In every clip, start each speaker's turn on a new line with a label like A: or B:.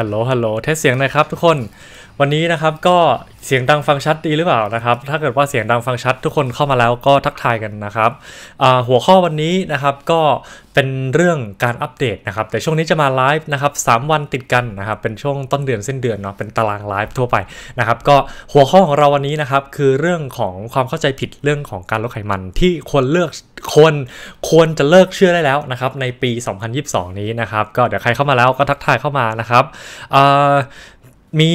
A: ฮัลโหล ฮัลโหลเทสเสียงนะครับทุกคนวันนี้นะครับก็เสียงดังฟังชัดดีหรือเปล่านะครับถ้าเกิดว่าเสียงดังฟังชัดทุกคนเข้ามาแล้วก็ทักทายกันนะครับ หัวข้อวันนี้นะครับก็เป็นเรื่องการอัปเดตนะครับแต่ช่วงนี้จะมาไลฟ์นะครับสวันติดกันนะครับเป็นช่วงต้นเดือนเส้นเดือนเนาะเป็นตารางไลฟ์ทั่วไปนะครับก็หัวข้อของเราวันนี้นะครับคือเรื่องของความเข้าใจผิดเรื่องของการลดไขมันที่ควรเลือกควรควรจะเลิกเชื่อได้แล้วนะครับในปี 2022 นี้นะครับก็เดี๋ยวใครเข้ามาแล้วก็ทักทายเข้ามานะครับมี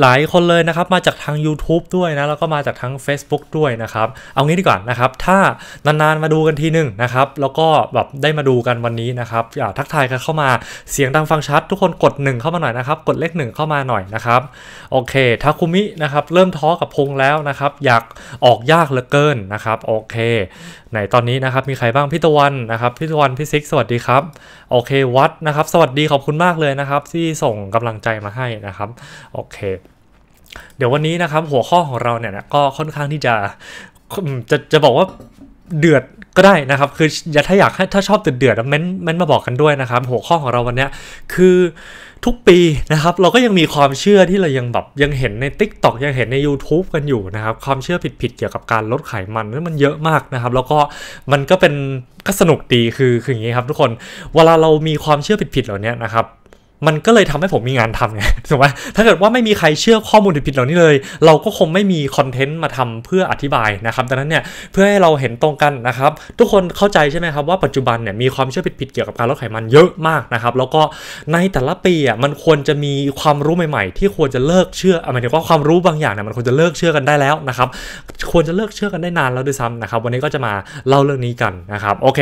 A: หลายคนเลยนะครับ มาจากทาง YouTube ด้วยนะแล้วก็มาจากทาง Facebook ด้วยนะครับ เอางี้ดีกว่านะครับ ถ้านานๆมาดูกันทีหนึ่งนะครับแล้วก็แบบได้มาดูกันวันนี้นะครับอยากทักทายกันเข้ามาเสียงดังฟังชัด ทุกคนกด1เข้ามาหน่อยนะครับ กดเลข1เข้ามาหน่อยนะครับ โอเคทาคุมินะครับ เริ่มท้อกับพงแล้วนะครับ อยากออกยากเหลือเกินนะครับโอเคไหนตอนนี้นะครับ มีใครบ้างพี่ตะวันนะครับพี่ตะวันพี่ซิกสวัสดีครับโอเควัดนะครับ สวัสดีขอบคุณมากเลยนะครับที่ส่งกำลังใจมาให้นะครับโอเค เดี๋ยววันนี้นะครับหัวข้อของเราเนี่ยก็ค่อนข้างที่จะจะจะบอกว่าเดือดก็ได้นะครับ คืออย่าถ้าอยากให้ถ้าชอบเดือดเดือดเม้นเม้นมาบอกกันด้วยนะครับ หัวข้อของเราวันนี้คือทุกปีนะครับ เราก็ยังมีความเชื่อที่เรายังแบบยังเห็นใน t ิ k t o อกยังเห็นใน YouTube กันอยู่นะครับ ความเชื่อผิดๆเกี่ยวกับการลดไขมันนั้นมันเยอะมากนะครับ แล้วก็มันก็เป็นก็สนุกดีคือคืออย่างนี้ครับ ทุกคนเวลาเรามีความเชื่อผิดๆเหล่านี้นะครับมันก็เลยทำให้ผมมีงานทำไงถูกไหมถ้าเกิดว่าไม่มีใครเชื่อข้อมูลผิดๆเหล่านี้เลย เราก็คงไม่มีคอนเทนต์มาทำเพื่ออธิบายนะครับดังนั้นเนี่ยเพื่อให้เราเห็นตรงกันนะครับ ทุกคนเข้าใจใช่ไหมครับว่าปัจจุบันเนี่ยมีความเชื่อผิดๆเกี่ยวกับการลดไขมันเยอะมาก นะครับแล้วก็ในแต่ละปีอ่ะมันควรจะมีความรู้ใหม่ๆ ที่ควรจะเลิกเชื่อหมายถึงว่าความรู้บางอย่างเนี่ยมันควรจะเลิกเชื่อกันได้แล้วนะครับ ควรจะเลิกเชื่อกันได้นานแล้วด้วยซ้ำนะครับวันนี้ก็จะมาเล่าเรื่องนี้กันนะครับโอเค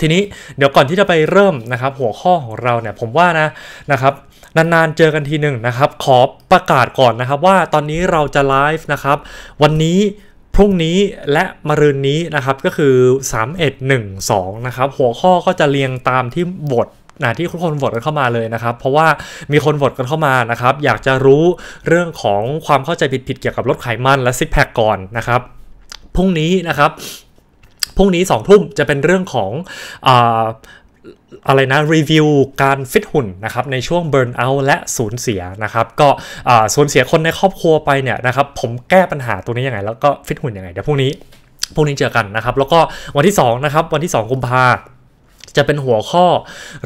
A: ทีนี้เดี๋ยวก่อนที่จะไปเริ่มนะครับ หัวข้อของเราเนี่ยผมว่านะนะครับนาน ๆเจอกันทีหนึ่งนะครับขอประกาศก่อนนะครับว่าตอนนี้เราจะไลฟ์นะครับวันนี้พรุ่งนี้และมะรืนนี้นะครับก็คือ3112นะครับหัวข้อก็จะเรียงตามที่บทนะที่คนโหวตกันเข้ามาเลยนะครับ เพราะว่ามีคนโหวตกันเข้ามานะครับ อยากจะรู้เรื่องของความเข้าใจผิดๆเกี่ยวกับลดไขมันและซิกแพคก่อนนะครับพรุ่งนี้นะครับพรุ่งนี้2องทุ่มจะเป็นเรื่องของอะไรนะ รีวิวการฟิตหุ่นนะครับในช่วงเบิร์นเอาท์และสูญเสียนะครับก็สูญเสียคนในครอบครัวไปเนี่ยนะครับผมแก้ปัญหาตัวนี้ยังไง แล้วก็ฟิตหุ่นยังไงเดี๋ยวพรุ่งนี้พรุ่งนี้เจอกันนะครับแล้วก็วันที่ 2 นะครับ วันที่ 2 กุมภาจะเป็นหัวข้อ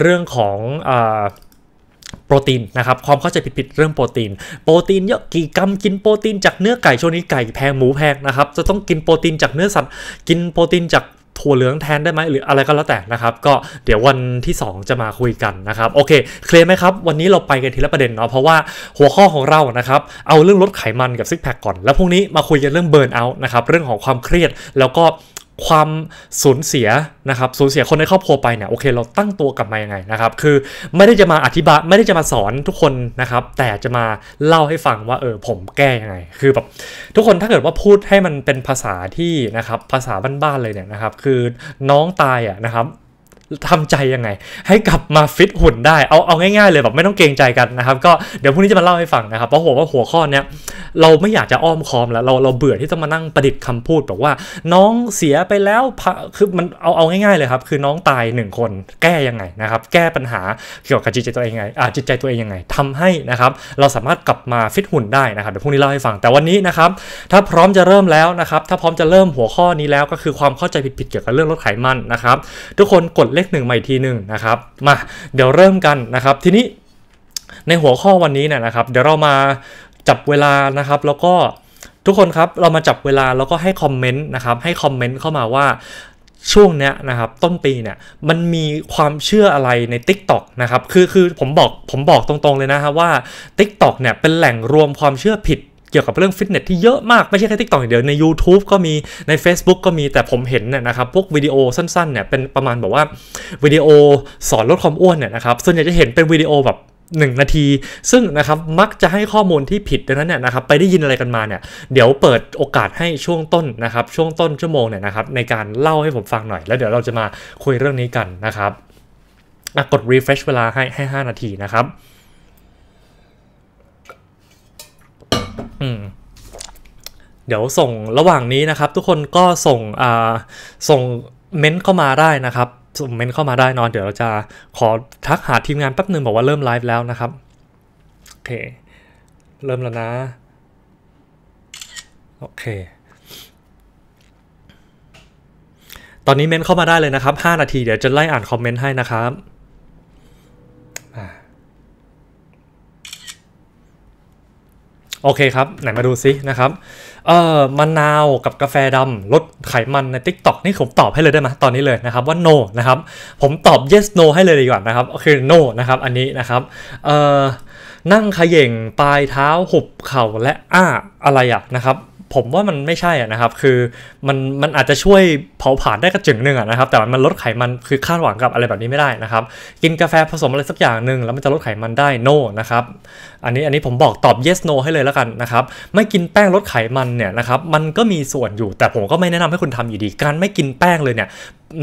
A: เรื่องของอโปรตีนนะครับความเข้าใจผิดๆเรื่องโปรตีน โปรตีนเยอะกี่กรัมกินโปรตีน จากเนื้อไก่ช่วงนี้ไก่แพงหมูแพงนะครับจะต้องกินโปรตีนจากเนื้อสัตว์กินโปรตีนจากถั่วเหลืองแทนได้ไหมหรืออะไรก็แล้วแต่นะครับก็เดี๋ยววันที่ 2 จะมาคุยกันนะครับ โอเคเคลียร์ไหมครับวันนี้เราไปกันทีละประเด็นเนาะเพราะว่าหัวข้อของเรานะครับเอาเรื่องลดไขมันกับซิกแพคก่อน แล้วพรุ่งนี้มาคุยกันเรื่องเบิร์นเอาท์นะครับเรื่องของความเครียดแล้วก็ความสูญเสียนะครับ สูญเสียคนในครอบครัวไปเนี่ยโอเคเราตั้งตัวกลับมายังไงนะครับ คือไม่ได้จะมาอธิบายไม่ได้จะมาสอนทุกคนนะครับ แต่จะมาเล่าให้ฟังว่า เออผมแก้ยังไง คือแบบ ทุกคนถ้าเกิดว่าพูดให้มันเป็นภาษาที่นะครับ ภาษาบ้านๆเลยเนี่ยนะครับ คือน้องตายอ่ะนะครับทำใจ ยังไง ให้กลับมาฟิตหุ่นได้เอาเอาง่าย ๆเลยแบบไม่ต้องเกรงใจกันนะครับก็เดี๋ยวพรุ่งนี้จะมา เล่าให้ฟังนะครับ เพราะหัวว่าหัวข้อเนี้ยเราไม่อยากจะอ้อมคอม แล้ว เรา เราเบื่อที่ ต้อง มานั่งประดิษฐ์คำพูดบอกว่าน้องเสียไปแล้วคือมันเอาเอาง่ายๆเลยครับคือน้องตายหนึ่งคนแก้ยังไงนะครับแก้ปัญหาเกี่ยวกับจิตใจตัวเองยังไงอ่าจิตใจตัวเองยังไง ทำให้นะครับ เราสามารถกลับมาฟิตหุ่นได้นะครับเดี๋ยวพรุ่งนี้เล่าให้ฟัง แต่วันนี้นะครับถ้าพร้อมจะเริ่มแล้วนะครับถ้าพร้อมจะเริ่มหัวข้อนี้แล้วก็คือความเข้าใจผิดๆเกี่ยวกับเรื่องลดไขมันนะครับ ทุกคนกดเลขหนึ่งใหม่ทีหนึ่งนะครับมาเดี๋ยวเริ่มกันนะครับทีนี้ในหัวข้อวันนี้เนี่ยนะครับ เดี๋ยวเรามาจับเวลานะครับ แล้วก็ทุกคนครับเรามาจับเวลาแล้วก็ให้คอมเมนต์นะครับให้คอมเมนต์เข้ามาว่าช่วงเนี้ยนะครับต้นปีเนี่ยมันมีความเชื่ออะไรใน t ิ k t o อกนะครับคือคือผมบอกผมบอกตรงๆเลยนะครับว่า t ิ k t o อกเนี่ยเป็นแหล่งรวมความเชื่อผิดเกี่ยวกับเรื่องฟิตเนสที่เยอะมาก ไม่ใช่แค่ทิกตอกอย่างเดียวใน YouTube ก็มีใน Facebook ก็มีแต่ผมเห็นเนี่ยนะครับ พวกวิดีโอสั้น ๆ เนี่ยเป็นประมาณบอกว่า วิดีโอสอนลดความอ้วนเนี่ยนะครับส่วนใหญ่จะเห็นเป็นวิดีโอแบบ 1 นาที ซึ่งนะครับ มักจะให้ข้อมูลที่ผิดดังนั้นเนี่ยนะครับ ไปได้ยินอะไรกันมาเนี่ยเดี๋ยวเปิดโอกาสให้ช่วงต้นนะครับ ช่วงต้นชั่วโมงเนี่ยนะครับในการเล่าให้ผมฟังหน่อย แล้วเดี๋ยวเราจะมาคุยเรื่องนี้กันนะครับกด refresh เวลาให้ให้ 5 นาทีนะครับเดี๋ยวส่งระหว่างนี้นะครับ ทุกคนก็ส่ง อ่า ส่งเม้นเข้ามาได้นะครับส่งเม้นเข้ามาได้นอน เดี๋ยวเราจะขอทักหาทีมงานแป๊บนึงบอกว่าเริ่มไลฟ์แล้วนะครับโอเค เริ่มแล้วนะ โอเค ตอนนี้เม้นเข้ามาได้เลยนะครับ5นาทีเดี๋ยวจะไล่อ่านคอมเมนต์ให้นะครับโอเคครับไหนมาดูซินะครับเอ่อมะนาวกับกาแฟดำลดไขมันใน TikTok นี่ผมตอบให้เลยได้ไหมตอนนี้เลยนะครับว่า no นะครับผมตอบ yes no ให้เลยดีกว่านะครับคือ no นะครับอันนี้นะครับเอ่อนั่งขย่ง ปลายเท้า หุบเข่าและอ้า อะไรอะนะครับผมว่ามันไม่ใช่นะครับ คือมันมันอาจจะช่วยเผาผลาญได้กระจึงหนึ่งนะครับ แต่มันลดไขมันคือคาดหวังกับอะไรแบบนี้ไม่ได้นะครับ กินกาแฟผสมอะไรสักอย่างหนึ่งแล้วมันจะลดไขมันได้ no นะครับ อันนี้อันนี้ผมบอกตอบ yes no ให้เลยแล้วกันนะครับ ไม่กินแป้งลดไขมันเนี่ยนะครับ มันก็มีส่วนอยู่ แต่ผมก็ไม่แนะนำให้คุณทำอยู่ดี การไม่กินแป้งเลยเนี่ย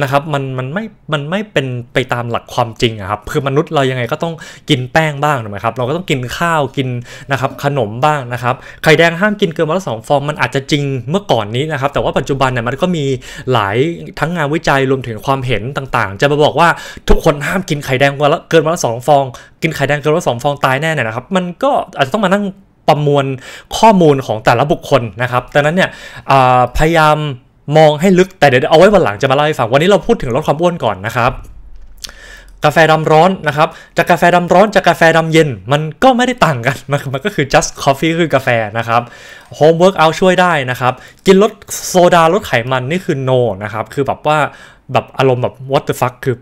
A: นะครับมัน มันไม่มันไม่เป็นไปตามหลักความจริงอะครับคือมนุษย์เรายังไงก็ต้องกินแป้งบ้างถูกไหมครับเราก็ต้องกินข้าวกินนะครับขนมบ้างนะครับไข่แดงห้ามกินเกินวันละสองฟองมันอาจจะจริงเมื่อก่อนนี้นะครับ แต่ว่าปัจจุบันเนี่ยมันก็มีหลายทั้งงานวิจัยรวมถึงความเห็นต่างๆ จะมาบอกว่าทุกคนห้ามกินไข่แดงวันละเกินวันละสองฟอง กินไข่แดงเกินวันละสองฟองตายแน่เนี่ยนะครับมันก็อาจจะต้องมานั่งประมวลข้อมูลของแต่ละบุคคลนะครับดังนั้นเนี่ยพยายามมองให้ลึกแต่เดี๋ยวเอาไว้วันหลังจะมาเล่าให้ฟัง วันนี้เราพูดถึงลดความอ้วนก่อนนะครับ กาแฟดำร้อนนะครับจากกาแฟดำร้อนจากกาแฟดำเย็นมันก็ไม่ได้ต่างกัน มันก็คือ just coffee คือกาแฟนะครับโฮมเวิร์กเอาช่วยได้นะครับกินลดโซดาลดไขมันนี่คือ no นะครับ คือแบบว่าแบบอารมณ์แบบ what the fuck คือ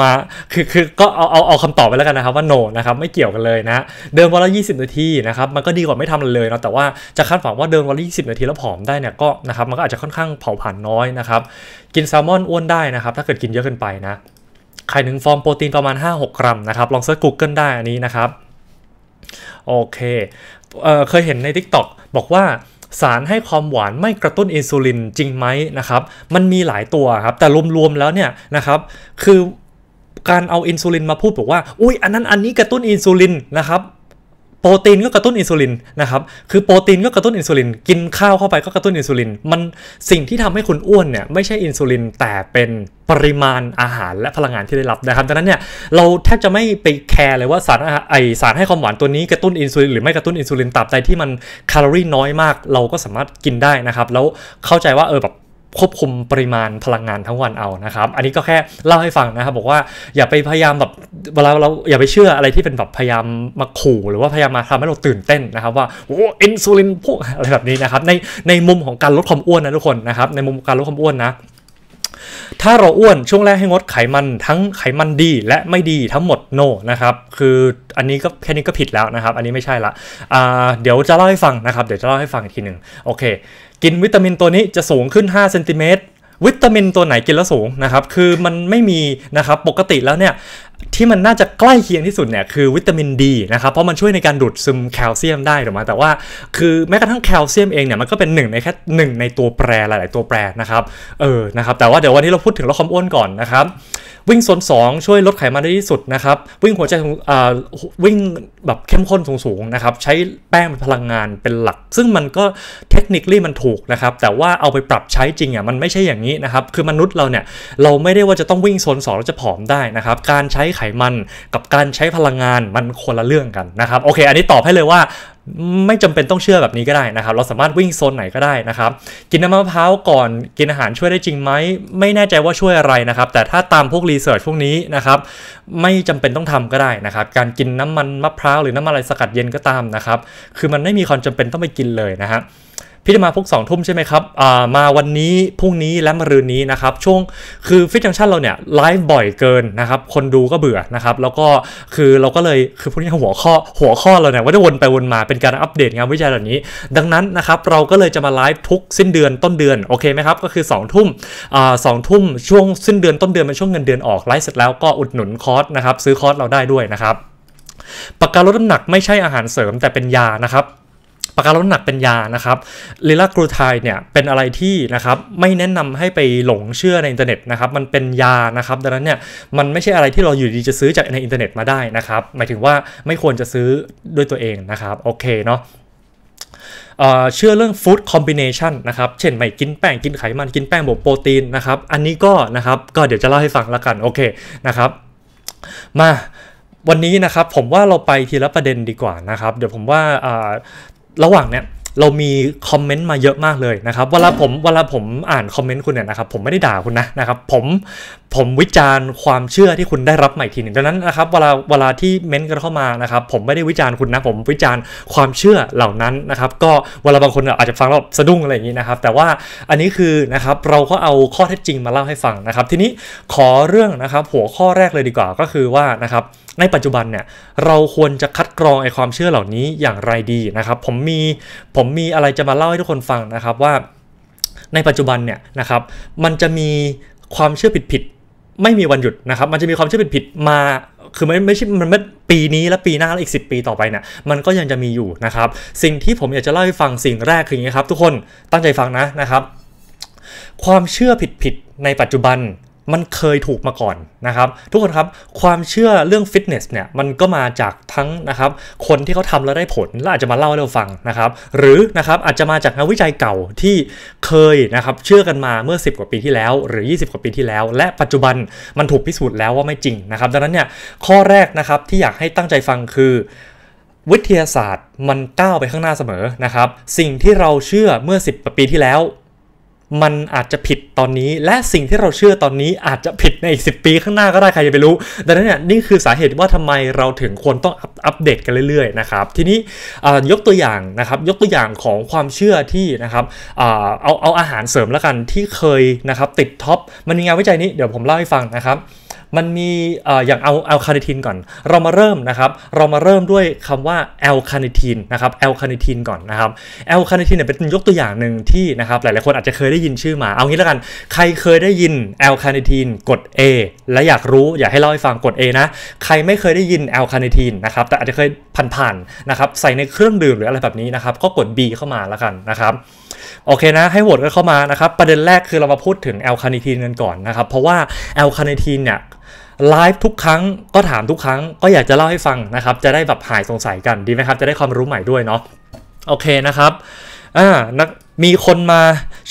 A: มาคือคือก็เอาเอาเอาคำตอบไปแล้วกันนะครับว่าโ no นะครับไม่เกี่ยวกันเลยนะเดินวันละยี่ิบนาทีนะครับ มันก็ดีกว่าไม่ทำเลยเนาะแต่ว่าจะคาดหวังว่าเดินวันละิบนาทีแล้วผอมได้เนี่ยก็นะครับมันก็อาจจะค่อนข้างเผาผลาญน้อยนะครับกินแซลมอนอ้วนได้นะครับ ถ้าเกิดกินเยอะเกินไปนะไข่หนึ่งฟองโปรตีนประมาณ 5-6 กรัมนะครับลองเซิร์ชกูเกิลได้อันนี้นะครับ โอเคเเคยเห็นใน TikTok บอกว่าสารให้ความหวานไม่กระตุ้นอินซูลินจริงไหมนะครับมันมีหลายตัวครับแต่รวมๆ แล้วเนี่ยนะครับคือการเอาอินซูลินมาพูดบอกว่า อุ้ยอันนั้นอันนี้กระตุ้นอินซูลินนะครับ โปรตีนก็กระตุ้นอินซูลินนะครับ คือโปรตีนก็กระตุ้นอินซูลิน กินข้าวเข้าไปก็กระตุ้นอินซูลิน มันสิ่งที่ทำให้คุณอ้วนเนี่ยไม่ใช่อินซูลินแต่เป็นปริมาณอาหารและพลังงานที่ได้รับนะครับ ดังนั้นเนี่ยเราแทบจะไม่ไปแคร์เลยว่าสารไอสารให้ความหวานตัวนี้กระตุ้นอินซูลินหรือไม่กระตุ้นอินซูลิน ตราบใดที่มันแคลอรี่น้อยมาก เราก็สามารถกินได้นะครับ แล้วเข้าใจว่าเออแบบควบคุมปริมาณพลังงานทั้งวันเอานะครับ อันนี้ก็แค่เล่าให้ฟังนะครับบอกว่าอย่าไปพยายามแบบเวลาเราอย่าไปเชื่ออะไรที่เป็นแบบพยายามมาขู่หรือว่าพยายามมาทำให้เราตื่นเต้นนะครับว่าโอ้อินซูลินพวกอะไรแบบนี้นะครับในในมุมของการลดความอ้วนนะทุกคนนะครับ ในมุมการลดความอ้วนนะถ้าเราอ้วนช่วงแรกให้งดไขมันทั้งไขมันดีและไม่ดีทั้งหมดโ no นะครับคืออันนี้ก็แค่นี้ก็ผิดแล้วนะครับอันนี้ไม่ใช่ละเดี๋ยวจะเล่าให้ฟังนะครับเดี๋ยวจะเล่าให้ฟังอีกทีหนึ่งโอเคกินวิตามินตัวนี้จะสูงขึ้น5เซนติเมตรวิตามินตัวไหนกินแล้วสูงนะครับคือมันไม่มีนะครับปกติแล้วเนี่ยที่มันน่าจะใกล้เคียงที่สุดเนี่ยคือวิตามินดีนะครับเพราะมันช่วยในการดูดซึมแคลเซียมได้ถูกไหมแต่ว่าคือแม้กระทั่งแคลเซียมเองเนี่ยมันก็เป็นหนึ่งในแค่หนึ่งในตัวแปรหลายๆ ตัวแปรนะครับเออนะครับแต่ว่าเดี๋ยววันนี้เราพูดถึงเรคความอ้วนก่อนนะครับวิ่งโซน2 ช่วยลดไขมันได้ที่สุดนะครับ วิ่งหัวใจวิ่งแบบเข้มข้นสูงๆนะครับใช้แป้งเป็นพลังงานเป็นหลัก ซึ่งมันก็เทคนิคลี่มันถูกนะครับ แต่ว่าเอาไปปรับใช้จริงอ่ะมันไม่ใช่อย่างนี้นะครับคือมนุษย์เราเนี่ยเราไม่ได้ว่าจะต้องวิ่งโซน2แล้วจะผอมได้นะครับการใช้ไขมันกับการใช้พลังงานมันคนละเรื่องกันนะครับโอเค อันนี้ตอบให้เลยว่าไม่จำเป็นต้องเชื่อแบบนี้ก็ได้นะครับ เราสามารถวิ่งโซนไหนก็ได้นะครับ กินน้ำมะพร้าวก่อนกินอาหารช่วยได้จริงไหมไม่แน่ใจว่าช่วยอะไรนะครับ แต่ถ้าตามพวกรีเสิร์ชพวกนี้นะครับไม่จำเป็นต้องทำก็ได้นะครับ การกินน้ำมันมะพร้าวหรือน้ำมันอะไรสกัดเย็นก็ตามนะครับ คือมันไม่มีความจำเป็นต้องไปกินเลยนะฮะพี่จะมาพุกสองทุ่มใช่ไหมครับามาวันนี้ พรุ่งนี้และมะรืนนี้นะครับ ช่วงคือฟิชชังชันเราเนี่ยไลฟ์บ่อยเกินนะครับ คนดูก็เบื่อนะครับ แล้วก็คือเราก็เลยคือพวกนี้หัวข้อหัวข้อเราเนี่ยว่าจะวนไปวนมาเป็นการอัปเดตงานวิจัยเหล่านี้ ดังนั้นนะครับ เราก็เลยจะมาไลฟ์ทุกสิ้นเดือนต้นเดือนโอเคไหมครับก็คือ2องทุ่มสองทุ่มช่วงสิ้นเดือนต้นเดือนเป็นช่วงเงินเดือนออกไลฟ์เสร็จแล้วก็อุดหนุนคอร์สนะครับ ซื้อคอร์สเราได้ด้วยนะครับปากกาลดน้ำหนักไม่ใช่อาหารเสริมแต่เป็นยานะครับปากกาลดน้ำหนักเป็นยานะครับลิลากรูไทเนี่ยเป็นอะไรที่นะครับไม่แนะนำให้ไปหลงเชื่อในอินเทอร์เน็ตนะครับ มันเป็นยานะครับ ดังนั้นเนี่ยมันไม่ใช่อะไรที่เราอยู่ดี จะซื้อจากในอินเทอร์เน็ตมาได้นะครับหมายถึงว่าไม่ควรจะซื้อด้วยตัวเองนะครับโอเคเนาะเชื่อเรื่องฟู้ดคอมบิเนชันนะครับเช่น ไม่กินแป้ง กินไขมันกินแป้งบวกโปรตีนนะครับ อันนี้ก็นะครับก็เดี๋ยวจะเล่าให้ฟังละกันโอเคนะครับ มาวันนี้นะครับผมว่าเราไปทีละประเด็นดีกว่านะครับ เดี๋ยวผมว่าระหว่างเนี้ยเรามีคอมเมนต์มาเยอะมากเลยนะครับ เวลาผมเวลาผมอ่านคอมเมนต์คุณเนี่ยนะครับ ผมไม่ได้ด่าคุณนะนะครับ ผมผมวิจารณ์ความเชื่อที่คุณได้รับใหม่ทีหนึ่งดังนั้นนะครับ เวลาเวลาที่เม้นกันเข้ามานะครับ ผมไม่ได้วิจารณ์คุณนะผมวิจารณ์ความเชื่อเหล่านั้นนะครับ ก็เวลาบางคนอาจจะฟังแล้วสะดุ้งอะไรอย่างนี้นะครับ แต่ว่าอันนี้คือนะครับเราก็เอาข้อเท็จจริงมาเล่าให้ฟังนะครับทีนี้ขอเรื่องนะครับหัวข้อแรกเลยดีกว่าก็คือว่านะครับในปัจจุบันเนี่ยเราควรจะคัดกรองไอความเชื่อเหล่านี้อย่างไรดีนะครับผมมีผมมีอะไรจะมาเล่าให้ทุกคนฟังนะครับว่าในปัจจุบันเนี่ยนะครับ มันจะมีความเชื่อผิดๆไม่มีวันหยุดนะครับ มันจะมีความเชื่อผิดๆมาคือไม่ไม่ใช่มันไม่ปีนี้และปีหน้า และอีก 10 ปีต่อไปเนี่ยมันก็ยังจะมีอยู่นะครับ สิ่งที่ผมอยากจะเล่าให้ฟังสิ่งแรกคืออย่างนี้ครับทุกคนตั้งใจฟังนะนะครับ ความเชื่อผิดๆในปัจจุบันมันเคยถูกมาก่อนนะครับ ทุกคนครับความเชื่อเรื่องฟิตเนสเนี่ยมันก็มาจากทั้งนะครับคนที่เขาทำแล้วได้ผลแล้วอาจจะมาเล่าให้เราฟังนะครับ หรือนะครับอาจจะมาจากงานวิจัยเก่าที่เคยนะครับเชื่อกันมาเมื่อ10 กว่าปีที่แล้ว หรือ 20กว่าปีที่แล้ว และปัจจุบันมันถูกพิสูจน์แล้วว่าไม่จริงนะครับ ดังนั้นเนี่ยข้อแรกนะครับที่อยากให้ตั้งใจฟังคือวิทยาศาสตร์มันก้าวไปข้างหน้าเสมอนะครับ สิ่งที่เราเชื่อเมื่อ 10ปีที่แล้วมันอาจจะผิดตอนนี้และสิ่งที่เราเชื่อตอนนี้อาจจะผิดในอีกสิปีข้างหน้าก็ได้ใครจะไปรู้ ดังนั้นเนี่ยนี่คือสาเหตุว่าทำไมเราถึงควรต้องอัปเดตกันเรื่อยๆนะครับทีนี้ยกตัวอย่างนะครับ ยกตัวอย่างของความเชื่อที่นะครับเอาเอาอาหารเสริมแล้วกันที่เคยนะครับติดท็อป มันมีงานวิจัยนี้เดี๋ยวผมเล่าให้ฟังนะครับมันมีอย่างเอาแอลคาเนทินก่อน เรามาเริ่มนะครับเรามาเริ่มด้วยคำว่าแอลคาเนทินนะครับแอลคาเนทินก่อนนะครับแอลคาเนทินเนี่ยเป็นยกตัวอย่างหนึ่งที่นะครับหลายๆคนอาจจะเคยได้ยินชื่อมา เอางี้แล้วกัน ใครเคยได้ยินแอลคาเนทินกด A และอยากรู้อยากให้เล่าให้ฟังกด A นะใครไม่เคยได้ยินแอลคาเนทินนะครับแต่อาจจะเคยผ่านๆนะครับ ใส่ในเครื่องดื่มหรืออะไรแบบนี้นะครับก็กด B เข้ามาแล้วกันนะครับโอเคนะให้โหวตกันเข้ามานะครับประเด็นแรกคือเรามาพูดถึงแอลคาเนทีนกันก่อนนะครับเพราะว่าแอลคาเนทีนเนี่ยไลฟ์ทุกครั้งก็ถามทุกครั้งก็อยากจะเล่าให้ฟังนะครับ จะได้แบบหายสงสัยกันดีไหมครับจะได้ความรู้ใหม่ด้วยเนาะโอเคนะครับ อ่านักมีคนมา